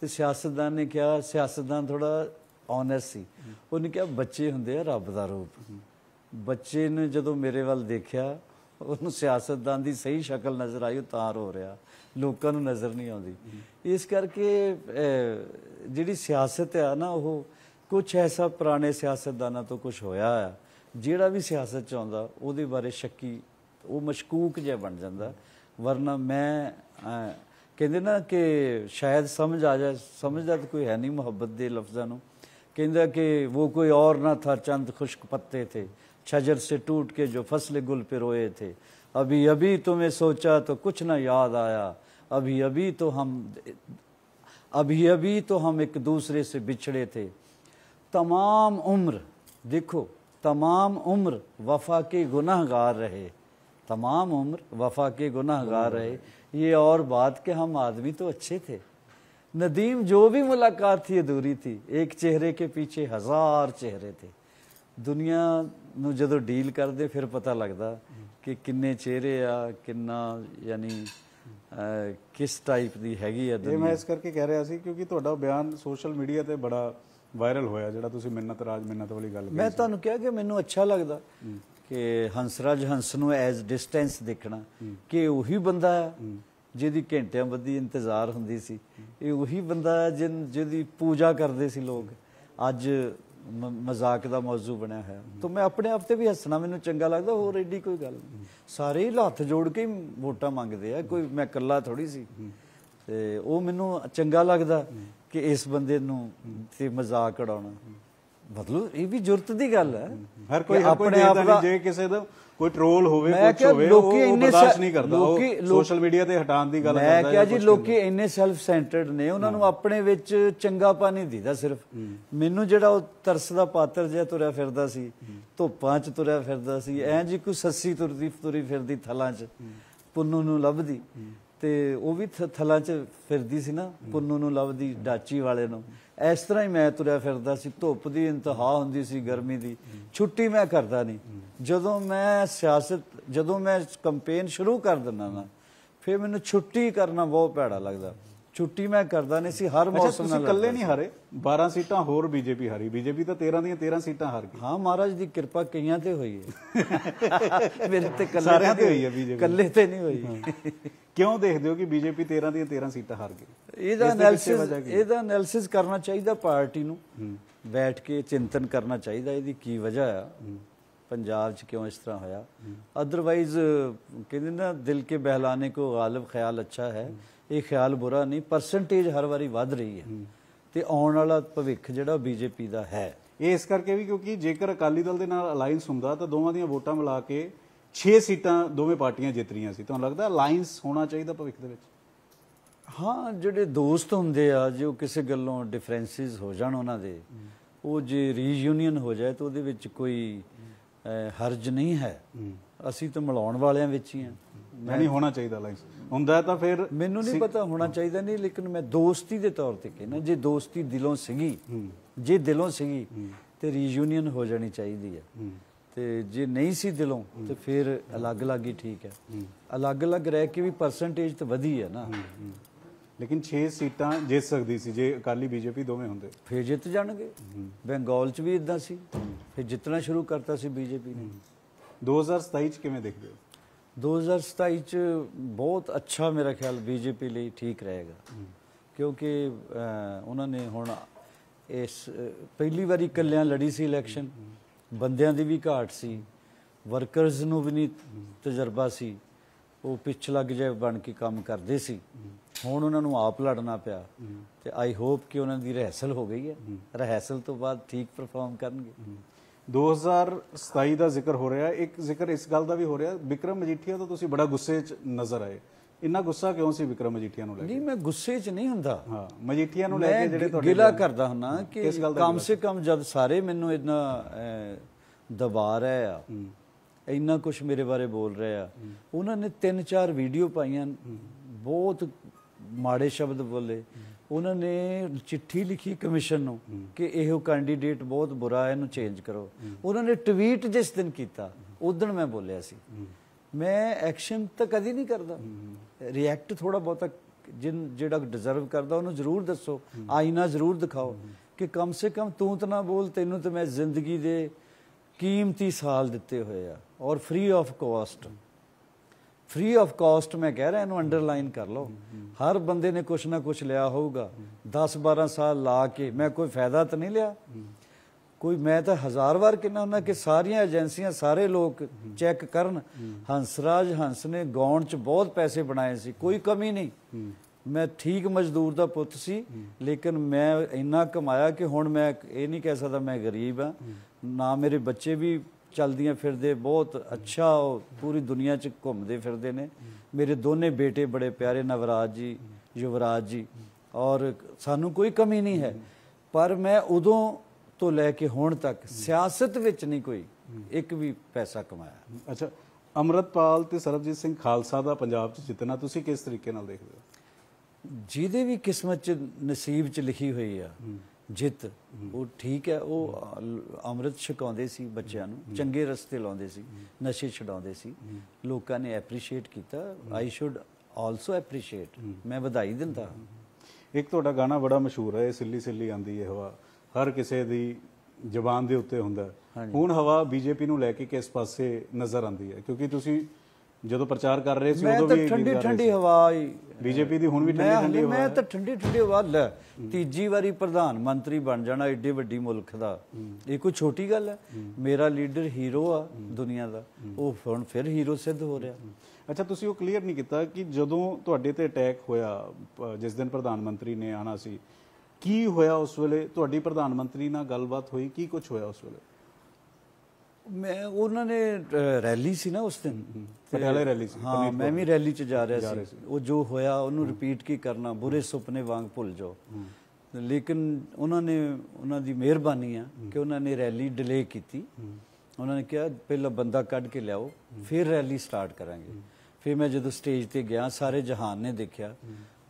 ਤੇ ਸਿਆਸਤਦਾਨ ਨੇ ਕਿਹਾ ਸਿਆਸਤਦਾਨ ਥੋੜਾ ਓਨੈਸਟ ਸੀ ਉਹਨੇ ਕਿਹਾ ਬੱਚੇ ਹੁੰਦੇ ਆ ਰੱਬ ਦਾ ਰੂਪ ਬੱਚੇ ਨੇ ਜਦੋਂ ਮੇਰੇ ਵੱਲ ਦੇਖਿਆ ਉਹਨੂੰ ਸਿਆਸਤਦਾਨ ਦੀ ਸਹੀ ਸ਼ਕਲ ਨਜ਼ਰ ਆਈ ਉਹ ਤਾਂ ਰੋ ਰਿਹਾ ਲੋਕਾਂ ਨੂੰ ਨਜ਼ਰ ਨਹੀਂ ਆਉਂਦੀ ਇਸ ਕਰਕੇ ਜਿਹੜੀ ਸਿਆਸਤ ਆ ਨਾ ਉਹ ਕੁਝ ਐਸਾ ਪੁਰਾਣੇ ਸਿਆਸਤਦਾਨਾਂ ਤੋਂ ਕੁਝ ਹੋਇਆ ਆ ਜਿਹੜਾ ਵੀ ਸਿਆਸਤ ਚ ਆਉਂਦਾ ਉਹਦੇ ਬਾਰੇ ਸ਼ੱਕੀ ਉਹ ਮਸ਼ਕੂਕ ਜਿਹਾ ਬਣ ਜਾਂਦਾ ਵਰਨਾ ਮੈਂ ਕਹਿੰਦੇ ਨਾ ਕਿ ਸ਼ਾਇਦ ਸਮਝ ਆ ਜਾਏ ਸਮਝਦਾ ਤਾਂ ਕੋਈ ਹੈ ਨਹੀਂ ਮੁਹੱਬਤ ਦੇ ਲਫ਼ਜ਼ਾਂ ਨੂੰ ਕਹਿੰਦਾ ਕਿ ਉਹ ਕੋਈ ਔਰ ਨਾ ਥਾ ਚੰਦ ਖੁਸ਼ਕ ਪੱਤੇ ਥੇ छजर से टूट के जो फसल गुल पे रोए थे अभी अभी तुम्हें सोचा तो कुछ ना याद आया अभी अभी तो हम अभी अभी तो हम एक दूसरे से बिछड़े थे तमाम उम्र देखो तमाम उम्र वफा के गुनाहगार रहे तमाम उम्र वफा के गुनाहगार रहे ये और बात कि हम आदमी तो अच्छे थे नदीम जो भी मुलाकात थी अधूरी थी एक ਚਿਹਰੇ ਕੇ ਪਿੱਛੇ ਹਜ਼ਾਰ ਚਿਹਰੇ ਥੇ ਦੁਨੀਆ ਨੂੰ ਜਦੋਂ ਡੀਲ ਕਰਦੇ ਫਿਰ ਪਤਾ ਲੱਗਦਾ ਕਿ ਕਿੰਨੇ ਚਿਹਰੇ ਆ ਕਿੰਨਾ ਯਾਨੀ ਕਿਸ ਟਾਈਪ ਦੀ ਹੈਗੀ ਆ ਦੁਨੀਆ ਇਹ ਮੈਂ ਇਸ ਕਰਕੇ ਕਹਿ ਰਿਹਾ ਸੀ ਕਿਉਂਕਿ ਤੁਹਾਡਾ ਬਿਆਨ ਸੋਸ਼ਲ ਮੀਡੀਆ ਤੇ ਬੜਾ ਵਾਇਰਲ ਹੋਇਆ ਜਿਹੜਾ ਤੁਸੀਂ ਮਿੰਨਤ ਰਾਜ ਮਿੰਨਤ ਵਾਲੀ ਗੱਲ ਮੈਂ ਤੁਹਾਨੂੰ ਕਿਹਾ ਕਿ ਮੈਨੂੰ ਅੱਛਾ ਲੱਗਦਾ ਕਿ ਹੰਸਰਾਜ ਹੰਸ ਨੂੰ ਐਜ਼ ਡਿਸਟੈਂਸ ਦੇਖਣਾ ਕਿ ਉਹੀ ਬੰਦਾ ਜਿਹਦੀ ਘੰਟਿਆਂ ਬੱਧੀ ਇੰਤਜ਼ਾਰ ਹੁੰਦੀ ਸੀ ਇਹ ਉਹੀ ਬੰਦਾ ਜਿਹਦੀ ਪੂਜਾ ਕਰਦੇ ਸੀ ਲੋਕ ਅੱਜ ਮਜ਼ਾਕ ਦਾ ਮੌਜੂ ਬਣਿਆ ਹੋਇਆ ਤਾਂ ਮੈਂ ਆਪਣੇ ਆਪ ਤੇ ਵੀ ਹੱਸਣਾ ਮੈਨੂੰ ਚੰਗਾ ਲੱਗਦਾ ਹੋਰ ਐਡੀ ਕੋਈ ਗੱਲ ਨਹੀਂ ਸਾਰੇ ਹੀ ਹੱਥ ਜੋੜ ਕੇ ਵੋਟਾਂ ਮੰਗਦੇ ਆ ਕੋਈ ਮੈਂ ਇਕੱਲਾ ਥੋੜੀ ਸੀ ਤੇ ਉਹ ਮੈਨੂੰ ਚੰਗਾ ਲੱਗਦਾ ਕਿ ਇਸ ਬੰਦੇ ਨੂੰ ਤੇ ਮਜ਼ਾਕ ਉਡਾਉਣਾ ਮਤਲਬ ਇਹ ਵੀ ਜੁਰਤ ਦੀ ਗੱਲ ਹੈ ਹਰ ਕੋਈ ਆਪਣੇ ਆਪ ਦਾ ਜੇ ਕਿਸੇ ਦਾ ਕੋਈ ਟ੍ਰੋਲ ਹੋਵੇ ਕੁਝ ਹੋਵੇ ਮੈਂ ਲੋਕੀ ਇੰਨੇ ਬਰਦਾਸ਼ਤ ਨਹੀਂ ਕਰਦਾ ਉਹ ਸੋਸ਼ਲ ਮੀਡੀਆ ਤੇ ਹਟਾਉਣ ਦੀ ਗੱਲ ਕਰਦਾ ਮੈਂ ਕਿ ਜੀ ਲੋਕੀ ਇੰਨੇ ਸੈਲਫ ਸੈਂਟਰਡ ਨੇ ਉਹਨਾਂ ਨੂੰ ਆਪਣੇ ਵਿੱਚ ਚੰਗਾ ਨਹੀਂ ਦਿੰਦਾ ਸਿਰਫ ਮੈਨੂੰ ਜਿਹੜਾ ਉਹ ਤਰਸ ਦਾ ਪਾਤਰ ਜਿਹਾ ਤੁਰਿਆ ਫਿਰਦਾ ਸੀ ਧੁੱਪਾਂ 'ਚ ਤੁਰਿਆ ਫਿਰਦਾ ਸੀ ਐਂ ਜੀ ਕੋਈ ਸੱਸੀ ਤੁਰਦੀ ਤੁਰੀ ਫਿਰਦੀ ਥਲਾਂ 'ਚ ਪੁੰਨੂ ਨੂੰ ਲੱਭਦੀ ਤੇ ਉਹ ਵੀ ਥੱਲਾਂ 'ਚ ਫਿਰਦੀ ਸੀ ਨਾ ਪੁੰਨੂ ਨੂੰ ਲਵਦੀ ਡਾਚੀ ਵਾਲੇ ਨੂੰ ਇਸ ਤਰ੍ਹਾਂ ਹੀ ਮੈਂ ਤੁਰਿਆ ਫਿਰਦਾ ਸੀ ਧੁੱਪ ਦੀ ਇੰਤਹਾ ਹੁੰਦੀ ਸੀ ਗਰਮੀ ਦੀ ਛੁੱਟੀ ਮੈਂ ਕਰਦਾ ਨਹੀਂ ਜਦੋਂ ਮੈਂ ਸਿਆਸਤ ਜਦੋਂ ਮੈਂ ਕੈਂਪੇਨ ਸ਼ੁਰੂ ਕਰ ਦਿੰਦਾ ਨਾ ਫਿਰ ਮੈਨੂੰ ਛੁੱਟੀ ਕਰਨਾ ਬਹੁਤ ਭੈੜਾ ਲੱਗਦਾ ਛੁੱਟੀ ਮੈਂ ਕਰਦਾ ਨਹੀਂ ਸੀ ਹਰ ਮੌਸਮ ਨਾਲ ਤੁਸੀਂ ਇਕੱਲੇ ਨਹੀਂ ਹਾਰੇ 12 ਸੀਟਾਂ ਹੋਰ ਬੀਜੇਪੀ ਹਾਰੀ ਬੀਜੇਪੀ ਤਾਂ 13 ਦੀਆਂ 13 ਸੀਟਾਂ ਹਾਰ ਗਈ ਹਾਂ ਮਹਾਰਾਜ ਦੀ ਕਿਰਪਾ ਕਈਆਂ ਤੇ ਹੋਈ ਹੈ ਮੇਰੇ ਤੇ ਇਕੱਲੇ ਸਾਰਿਆਂ ਤੇ ਹੋਈ ਹੈ ਬੀਜੇਪੀ ਇਕੱਲੇ ਤੇ ਨਹੀਂ ਹੋਈ ਕਿਉਂ ਦੇਖਦੇ ਹੋ ਕਿ ਬੀਜੇਪੀ 13 ਦੀਆਂ 13 ਸੀਟਾਂ ਹਾਰ ਗਈ ਇਹਦਾ ਐਨਾਲਿਸਿਸ ਇਹਦਾ ਐਨਾਲਿਸਿਸ ਕਰਨਾ ਚਾਹੀਦਾ ਪਾਰਟੀ ਨੂੰ ਬੈਠ ਕੇ ਚਿੰਤਨ ਕਰਨਾ ਚਾਹੀਦਾ ਇਹਦੀ ਕੀ ਵਜ੍ਹਾ ਆ ਪੰਜਾਬ 'ਚ ਕਿਉਂ ਇਸ ਤਰ੍ਹਾਂ ਹੋਇਆ ਅਦਰਵਾਈਜ਼ ਕਹਿੰਦੇ ਨਾ ਦਿਲ ਕੇ ਬਹਿਲਾਣੇ ਕੋ ਗਾਲਬ ਖਿਆਲ ਅੱਛਾ ਹੈ ਇਹ ਖਿਆਲ ਬੁਰਾ ਨਹੀਂ ਪਰਸੈਂਟੇਜ ਹਰ ਵਾਰੀ ਵੱਧ ਰਹੀ ਹੈ ਤੇ ਆਉਣ ਵਾਲਾ ਭਵਿੱਖ ਜਿਹੜਾ ਬੀਜੇਪੀ ਦਾ ਹੈ ਇਹ ਇਸ ਕਰਕੇ ਵੀ ਕਿਉਂਕਿ ਜੇਕਰ ਅਕਾਲੀ ਦਲ ਦੇ ਨਾਲ ਅਲਾਈਅੰਸ ਹੁੰਦਾ ਤਾਂ ਦੋਵਾਂ ਦੀਆਂ ਵੋਟਾਂ ਮਿਲਾ ਕੇ 6 ਸੀਟਾਂ ਦੋਵੇਂ ਪਾਰਟੀਆਂ ਜਿੱਤ ਰਹੀਆਂ ਸੀ ਤੁਹਾਨੂੰ ਲੱਗਦਾ ਅਲਾਈਅੰਸ ਹੋਣਾ ਚਾਹੀਦਾ ਭਵਿੱਖ ਦੇ ਵਿੱਚ ਹਾਂ ਜਿਹੜੇ ਦੋਸਤ ਹੁੰਦੇ ਆ ਜੋ ਕਿਸੇ ਗੱਲੋਂ ਡਿਫਰੈਂਸਿਸ ਹੋ ਜਾਣ ਉਹਨਾਂ ਦੇ ਉਹ ਜੇ ਰੀਯੂਨੀਅਨ ਹੋ ਜਾਏ ਤਾਂ ਉਹਦੇ ਵਿੱਚ ਕੋਈ ਹਰਜ ਨਹੀਂ ਹੈ ਅਸੀਂ ਤਾਂ ਮਿਲਾਉਣ ਵਾਲਿਆਂ ਵਿੱਚ ਹੀ ਆ ਨਹੀਂ ਹੋਣਾ ਚਾਹੀਦਾ ਅਲਾਈਅੰਸ ਹੁੰਦਾ ਤਾਂ ਫਿਰ ਮੈਨੂੰ ਨਹੀਂ ਪਤਾ ਹੋਣਾ ਚਾਹੀਦਾ ਨਹੀਂ ਲੇਕਿਨ ਮੈਂ ਦੋਸਤੀ ਦੇ ਤੌਰ ਤੇ ਕਹਿੰਦਾ ਜੇ ਦੋਸਤੀ ਦਿਲੋਂ ਸੀਗੀ ਜੇ ਦਿਲੋਂ ਸੀਗੀ ਤੇ ਰੀਯੂਨੀਅਨ ਹੋ ਜਾਣੀ ਚਾਹੀਦੀ ਹੈ ਤੇ ਜੇ ਨਹੀਂ ਸੀ ਦਿਲੋਂ ਤੇ ਫਿਰ ਅਲੱਗ-ਅਲੱਗ ਹੀ ਠੀਕ ਹੈ ਅਲੱਗ-ਅਲੱਗ ਰਹਿ ਕੇ ਵੀ ਪਰਸੈਂਟੇਜ ਤਾਂ ਵਧੀ ਹੈ ਨਾ ਲੇਕਿਨ 6 ਸੀਟਾਂ ਜਿੱਤ ਸਕਦੀ ਸੀ ਜੇ ਅਕਾਲੀ ਬੀਜੇਪੀ ਦੋਵੇਂ ਹੁੰਦੇ ਫਿਰ ਜਿੱਤ ਜਾਣਗੇ ਬੰਗਾਲ 'ਚ ਵੀ ਇਦਾਂ ਸੀ ਫਿਰ ਜਿੱਤਣਾ ਸ਼ੁਰੂ ਕਰਤਾ ਸੀ ਬੀਜੇਪੀ ਨੇ 2027 'ਚ ਕਿਵੇਂ ਦੇਖਦੇ ਹੋ 2027 ਚ ਬਹੁਤ ਅੱਛਾ ਮੇਰਾ ਖਿਆਲ ਬੀਜੇਪੀ ਲਈ ਠੀਕ ਰਹੇਗਾ ਕਿਉਂਕਿ ਉਹਨਾਂ ਨੇ ਹੁਣ ਇਸ ਪਹਿਲੀ ਵਾਰੀ ਕੱਲਿਆਂ ਲੜੀ ਸੀ ਇਲੈਕਸ਼ਨ ਬੰਦਿਆਂ ਦੀ ਵੀ ਘਾਟ ਸੀ ਵਰਕਰਸ ਨੂੰ ਵੀ ਨਹੀਂ ਤਜਰਬਾ ਸੀ ਉਹ ਪਿੱਛ ਲੱਗ ਜਾਏ ਬਣ ਕੇ ਕੰਮ ਕਰਦੇ ਸੀ ਹੁਣ ਉਹਨਾਂ ਨੂੰ ਆਪ ਲੜਨਾ ਪਿਆ ਤੇ ਆਈ ਹੋਪ ਕਿ ਉਹਨਾਂ ਦੀ ਰਹਿਸਲ ਹੋ ਗਈ ਹੈ ਰਹਿਸਲ ਤੋਂ ਬਾਅਦ ਠੀਕ ਪਰਫਾਰਮ ਕਰਨਗੇ 2027 ਦਾ ਜ਼ਿਕਰ ਹੋ ਰਿਹਾ ਇੱਕ ਜ਼ਿਕਰ ਇਸ ਗੱਲ ਦਾ ਵੀ ਹੋ ਰਿਹਾ ਵਿਕਰਮ ਮਜੀਠੀਆ ਤੋਂ ਤੁਸੀਂ ਬੜਾ ਗੁੱਸੇ 'ਚ ਨਜ਼ਰ ਆਏ ਇੰਨਾ ਗੁੱਸਾ ਕਿਉਂ ਸੀ ਵਿਕਰਮ ਮਜੀਠੀਆ ਨੂੰ ਲੈ ਕੇ ਨਹੀਂ ਮੈਂ ਗੁੱਸੇ 'ਚ ਨਹੀਂ ਹੁੰਦਾ ਹਾਂ ਮਜੀਠੀਆ ਨੂੰ ਲੈ ਕੇ ਜਿਹੜੇ ਤੁਹਾਡੇ ਗਿਲਾ ਕਰਦਾ ਹੁੰਨਾ ਕਿ ਕਮ ਸੇ ਕਮ ਜਦ ਸਾਰੇ ਮੈਨੂੰ ਇੰਨਾ ਦਬਾ ਰਹੇ ਆ ਇੰਨਾ ਕੁਝ ਮੇਰੇ ਬਾਰੇ ਬੋਲ ਰਹੇ ਆ ਉਹਨਾਂ ਨੇ ਤਿੰਨ ਚਾਰ ਵੀਡੀਓ ਪਾਈਆਂ ਬਹੁਤ ਮਾੜੇ ਸ਼ਬਦ ਬੋਲੇ ਉਹਨਾਂ ਨੇ ਚਿੱਠੀ ਲਿਖੀ ਕਮਿਸ਼ਨ ਨੂੰ ਕਿ ਇਹੋ ਕੈਂਡੀਡੇਟ ਬਹੁਤ ਬੁਰਾ ਹੈ ਇਹਨੂੰ ਚੇਂਜ ਕਰੋ ਉਹਨਾਂ ਨੇ ਟਵੀਟ ਜਿਸ ਦਿਨ ਕੀਤਾ ਉਦੋਂ ਮੈਂ ਬੋਲਿਆ ਸੀ ਮੈਂ ਐਕਸ਼ਨ ਤਾਂ ਕਦੀ ਨਹੀਂ ਕਰਦਾ ਰਿਐਕਟ ਥੋੜਾ ਬਹੁਤਾ ਜਿਨ ਜਿਹੜਾ ਡਿਜ਼ਰਵ ਕਰਦਾ ਉਹਨੂੰ ਜ਼ਰੂਰ ਦੱਸੋ ਆਇਨਾ ਜ਼ਰੂਰ ਦਿਖਾਓ ਕਿ ਕਮ ਸੇ ਕਮ ਤੂੰ ਤਾਂ ਨਾ ਬੋਲ ਤੈਨੂੰ ਤਾਂ ਮੈਂ ਜ਼ਿੰਦਗੀ ਦੇ ਕੀਮਤੀ ਸਾਲ ਦਿੱਤੇ ਹੋਏ ਆ ਔਰ free of cost free of cost ਮੈਂ ਕਹਿ ਰਿਹਾ ਇਹਨੂੰ ਅੰਡਰਲਾਈਨ ਕਰ ਲਓ ਹਰ ਬੰਦੇ ਨੇ ਕੁਛ ਨਾ ਕੁਛ ਲਿਆ ਹੋਊਗਾ 10 12 ਸਾਲ ਲਾ ਕੇ ਮੈਂ ਕੋਈ ਫਾਇਦਾ ਤਾਂ ਨਹੀਂ ਲਿਆ ਕੋਈ ਮੈਂ ਤਾਂ ਹਜ਼ਾਰ ਵਾਰ ਕਿੰਨਾ ਹੁੰਦਾ ਕਿ ਸਾਰੀਆਂ ਏਜੰਸੀਆਂ ਸਾਰੇ ਲੋਕ ਚੈੱਕ ਕਰਨ ਹੰਸਰਾਜ ਹੰਸ ਨੇ ਗੌਣ 'ਚ ਬਹੁਤ ਪੈਸੇ ਬਣਾਏ ਸੀ ਕੋਈ ਕਮੀ ਨਹੀਂ ਮੈਂ ਠੀਕ ਮਜ਼ਦੂਰ ਦਾ ਪੁੱਤ ਸੀ ਲੇਕਿਨ ਮੈਂ ਇੰਨਾ ਕਮਾਇਆ ਕਿ ਹੁਣ ਮੈਂ ਇਹ ਨਹੀਂ ਕਹਿ ਸਕਦਾ ਮੈਂ ਗਰੀਬ ਆ ਨਾ ਮੇਰੇ ਬੱਚੇ ਵੀ ਚਲਦੀਆਂ ਫਿਰਦੇ ਬਹੁਤ ਅੱਛਾ ਉਹ ਪੂਰੀ ਦੁਨੀਆ 'ਚ ਘੁੰਮਦੇ ਫਿਰਦੇ ਨੇ ਮੇਰੇ ਦੋਨੇ ਬੇਟੇ ਬੜੇ ਪਿਆਰੇ ਨਵਰਾਜ ਜੀ ਯੁਵਰਾਜ ਜੀ ਔਰ ਸਾਨੂੰ ਕੋਈ ਕਮੀ ਨਹੀਂ ਹੈ ਪਰ ਮੈਂ ਉਦੋਂ ਤੋਂ ਲੈ ਕੇ ਹੁਣ ਤੱਕ ਸਿਆਸਤ ਵਿੱਚ ਨਹੀਂ ਕੋਈ ਇੱਕ ਵੀ ਪੈਸਾ ਕਮਾਇਆ ਅੱਛਾ ਅਮਰਤਪਾਲ ਤੇ ਸਰਬਜੀਤ ਸਿੰਘ ਖਾਲਸਾ ਦਾ ਪੰਜਾਬ 'ਚ ਜਿੱਤਣਾ ਤੁਸੀਂ ਕਿਸ ਤਰੀਕੇ ਨਾਲ ਦੇਖਦੇ ਹੋ ਜਿਹਦੇ ਵੀ ਕਿਸਮਤ 'ਚ ਨਸੀਬ 'ਚ ਲਿਖੀ ਹੋਈ ਆ ਜਿੱਤ ਉਹ ਠੀਕ ਹੈ ਉਹ ਅੰਮ੍ਰਿਤ ਛਕਾਉਂਦੇ ਸੀ ਬੱਚਿਆਂ ਨੂੰ ਚੰਗੇ ਰਸਤੇ ਲਾਉਂਦੇ ਸੀ ਨਸ਼ੇ ਛਡਾਉਂਦੇ ਸੀ ਲੋਕਾਂ ਨੇ ਐਪਰੀਸ਼ੀਏਟ ਕੀਤਾ ਆਈ ਸ਼ੁੱਡ ਆਲਸੋ ਐਪਰੀਸ਼ੀਏਟ ਮੈਂ ਵਧਾਈ ਦਿੰਦਾ ਇੱਕ ਤੁਹਾਡਾ ਗਾਣਾ ਬੜਾ ਮਸ਼ਹੂਰ ਹੈ ਸਿੱਲੀ ਸਿੱਲੀ ਆਂਦੀ ਹੈ ਹਵਾ ਹਰ ਕਿਸੇ ਦੀ ਜ਼ਬਾਨ ਦੇ ਉੱਤੇ ਹੁੰਦਾ ਹੁਣ ਹਵਾ ਬੀਜੇਪੀ ਨੂੰ ਲੈ ਕੇ ਕਿਸ ਪਾਸੇ ਨਜ਼ਰ ਆਂਦੀ ਹੈ ਕਿਉਂਕਿ ਤੁਸੀਂ ਜਦੋਂ ਪ੍ਰਚਾਰ ਕਰ ਰਹੇ ਸੀ ਉਦੋਂ ਵੀ ਮੈਂ ਤਾਂ ਠੰਡੀ ਠੰਡੀ ਹਵਾ ਹੀ ਬੀਜੇਪੀ ਦੀ ਹੁਣ ਵੀ ਠੰਡੀ ਠੰਡੀ ਹਵਾ ਮੈਂ ਤਾਂ ਠੰਡੀ ਠੰਡੀ ਹਵਾ ਲੈ ਤੀਜੀ ਵਾਰੀ ਪ੍ਰਧਾਨ ਮੰਤਰੀ ਬਣ ਜਾਣਾ ਏਡੇ ਵੱਡੀ ਮੁਲਕ ਦਾ ਇਹ ਕੋਈ ਛੋਟੀ ਗੱਲ ਹੈ ਮੇਰਾ ਲੀਡਰ ਹੀਰੋ ਆ ਦੁਨੀਆ ਦਾ ਉਹ ਹੁਣ ਫਿਰ ਹੀਰੋ ਸਿੱਧ ਹੋ ਰਿਹਾ ਅੱਛਾ ਤੁਸੀਂ ਉਹ ਕਲੀਅਰ ਨਹੀਂ ਕੀਤਾ ਕਿ ਜਦੋਂ ਤੁਹਾਡੇ ਤੇ ਅਟੈਕ ਹੋਇਆ ਜਿਸ ਦਿਨ ਪ੍ਰਧਾਨ ਮੰਤਰੀ ਨੇ ਆਣਾ ਸੀ ਕੀ ਹੋਇਆ ਉਸ ਵੇਲੇ ਤੁਹਾਡੀ ਪ੍ਰਧਾਨ ਮੰਤਰੀ ਨਾਲ ਗੱਲਬਾਤ ਹੋਈ ਕੀ ਕੁਝ ਹੋਇਆ ਉਸ ਵੇਲੇ ਮੈਂ ਉਹਨਾਂ ਨੇ ਰੈਲੀ ਸੀ ਨਾ ਉਸ ਦਿਨ ਪਟਿਆਲੇ ਰੈਲੀ ਸੀ ਹਾਂ ਮੈਂ ਵੀ ਰੈਲੀ 'ਚ ਜਾ ਰਿਹਾ ਸੀ ਉਹ ਜੋ ਹੋਇਆ ਉਹਨੂੰ ਰਿਪੀਟ ਕੀ ਕਰਨਾ ਬੁਰੇ ਸੁਪਨੇ ਵਾਂਗ ਭੁੱਲ ਜਾਓ ਲੇਕਿਨ ਉਹਨਾਂ ਨੇ ਉਹਨਾਂ ਦੀ ਮਿਹਰਬਾਨੀ ਆ ਕਿ ਉਹਨਾਂ ਨੇ ਰੈਲੀ ਡਿਲੇ ਕੀਤੀ ਉਹਨਾਂ ਨੇ ਕਿਹਾ ਪਹਿਲਾਂ ਬੰਦਾ ਕੱਢ ਕੇ ਲਿਆਓ ਫਿਰ ਰੈਲੀ ਸਟਾਰਟ ਕਰਾਂਗੇ ਫਿਰ ਮੈਂ ਜਦੋਂ ਸਟੇਜ ਤੇ ਗਿਆ ਸਾਰੇ ਜਹਾਨ ਨੇ ਦੇਖਿਆ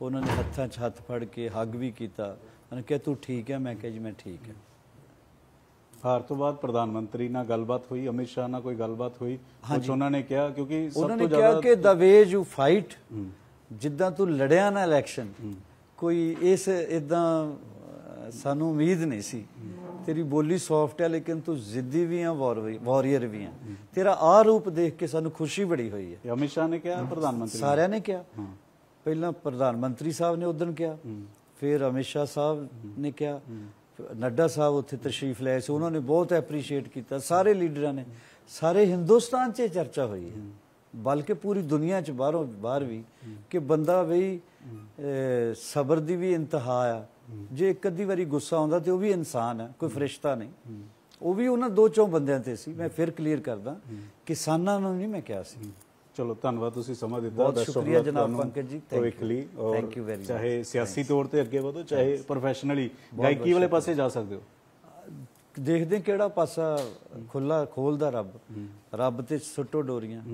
ਉਹਨਾਂ ਨੇ ਹੱਥਾਂ 'ਚ ਹੱਥ ਫੜ ਕੇ ਹੱਗ ਵੀ ਕੀਤਾ ਉਹਨਾਂ ਨੇ ਕਿਹਾ ਤੂੰ ਠੀਕ ਹੈ ਮੈਂ ਕਿਹਾ ਜੀ ਮੈਂ ਠੀਕ ਹਾਂ ਭਾਰਤ ਤੋਂ ਬਾਅਦ ਪ੍ਰਧਾਨ ਮੰਤਰੀ ਨਾਲ ਗੱਲਬਾਤ ਹੋਈ ਅਮਿਤ ਸ਼ਾਹ ਨਾਲ ਕੋਈ ਗੱਲਬਾਤ ਹੋਈ ਕੁਝ ਉਹਨਾਂ ਨੇ ਕਿਹਾ ਕਿਉਂਕਿ ਸਭ ਤੋਂ ਜ਼ਿਆਦਾ ਉਹਨਾਂ ਨੇ ਕਿਹਾ ਕਿ ਦ ਵੇ ਯੂ ਫਾਈਟ ਜਿੱਦਾਂ ਤੂੰ ਲੜਿਆ ਨਾ ਇਲੈਕਸ਼ਨ ਕੋਈ ਇਸ ਇਦਾਂ ਸਾਨੂੰ ਉਮੀਦ ਨਹੀਂ ਸੀ ਤੇਰੀ ਬੋਲੀ ਸੌਫਟ ਹੈ ਲੇਕਿਨ ਤੂੰ ਜ਼ਿੱਦੀ ਵੀ ਆ ਵਾਰੀਅਰ ਵੀ ਆ ਤੇਰਾ ਆ ਰੂਪ ਦੇਖ ਕੇ ਸਾਨੂੰ ਖੁਸ਼ੀ ਬੜੀ ਹੋਈ ਹੈ ਅਮਿਤ ਸ਼ਾਹ ਨੇ ਕਿਹਾ ਪ੍ਰਧਾਨ ਮੰਤਰੀ ਸਾਰਿਆਂ ਨੇ ਕਿਹਾ ਪਹਿਲਾਂ ਪ੍ਰਧਾਨ ਮੰਤਰੀ ਸਾਹਿਬ ਨੇ ਦਿਨ ਕਿਹਾ ਫਿਰ ਅਮਿਤ ਸ਼ਾਹ ਸਾਹਿਬ ਨੇ ਕਿਹਾ ਨੱਡਾ ਸਾਹਿਬ ਉੱਥੇ ਤਸ਼ਰੀਫ ਲੈ ਸੀ ਉਹਨਾਂ ਨੇ ਬਹੁਤ ਐਪਰੀਸ਼ੀਏਟ ਕੀਤਾ ਸਾਰੇ ਲੀਡਰਾਂ ਨੇ ਸਾਰੇ ਹਿੰਦੁਸਤਾਨ 'ਚ ਚਰਚਾ ਹੋਈ ਹੈ ਬਲਕਿ ਪੂਰੀ ਦੁਨੀਆ 'ਚ ਬਾਹਰੋਂ ਬਾਹਰ ਵੀ ਕਿ ਬੰਦਾ ਵੀ ਸਬਰ ਦੀ ਵੀ ਇੰਤਹਾ ਆ ਜੇ ਇੱਕ ਅੱਧੀ ਵਾਰੀ ਗੁੱਸਾ ਆਉਂਦਾ ਤੇ ਉਹ ਵੀ ਇਨਸਾਨ ਹੈ ਕੋਈ ਫਰਿਸ਼ਤਾ ਨਹੀਂ ਉਹ ਵੀ ਉਹਨਾਂ ਦੋ ਚੋਂ ਬੰਦਿਆਂ ਤੇ ਸੀ ਮੈਂ ਫਿਰ ਕਲੀਅਰ ਕਰਦਾ ਕਿਸਾਨਾਂ ਨੂੰ ਨਹੀਂ ਮੈਂ ਕਿਹਾ ਸੀ ਚਲੋ ਧੰਨਵਾਦ ਤੁਸੀਂ ਸਮਾਂ ਦਿੱਤਾ ਬਹੁਤ ਸ਼ੁਕਰੀਆ ਜਨਾਬ Pankaj ji thank you thank you very much ਚਾਹੇ ਸਿਆਸੀ ਤੌਰ ਤੇ ਅੱਗੇ ਵਧੋ ਚਾਹੇ ਪ੍ਰੋਫੈਸ਼ਨਲੀ ਗਾਇਕੀ ਵਾਲੇ ਪਾਸੇ ਜਾ ਸਕਦੇ ਹੋ ਦੇਖਦੇ ਕਿਹੜਾ ਪਾਸਾ ਖੁੱਲਾ ਖੋਲਦਾ ਰੱਬ ਰੱਬ ਤੇ ਸੁੱਟੋ ਡੋਰੀਆਂ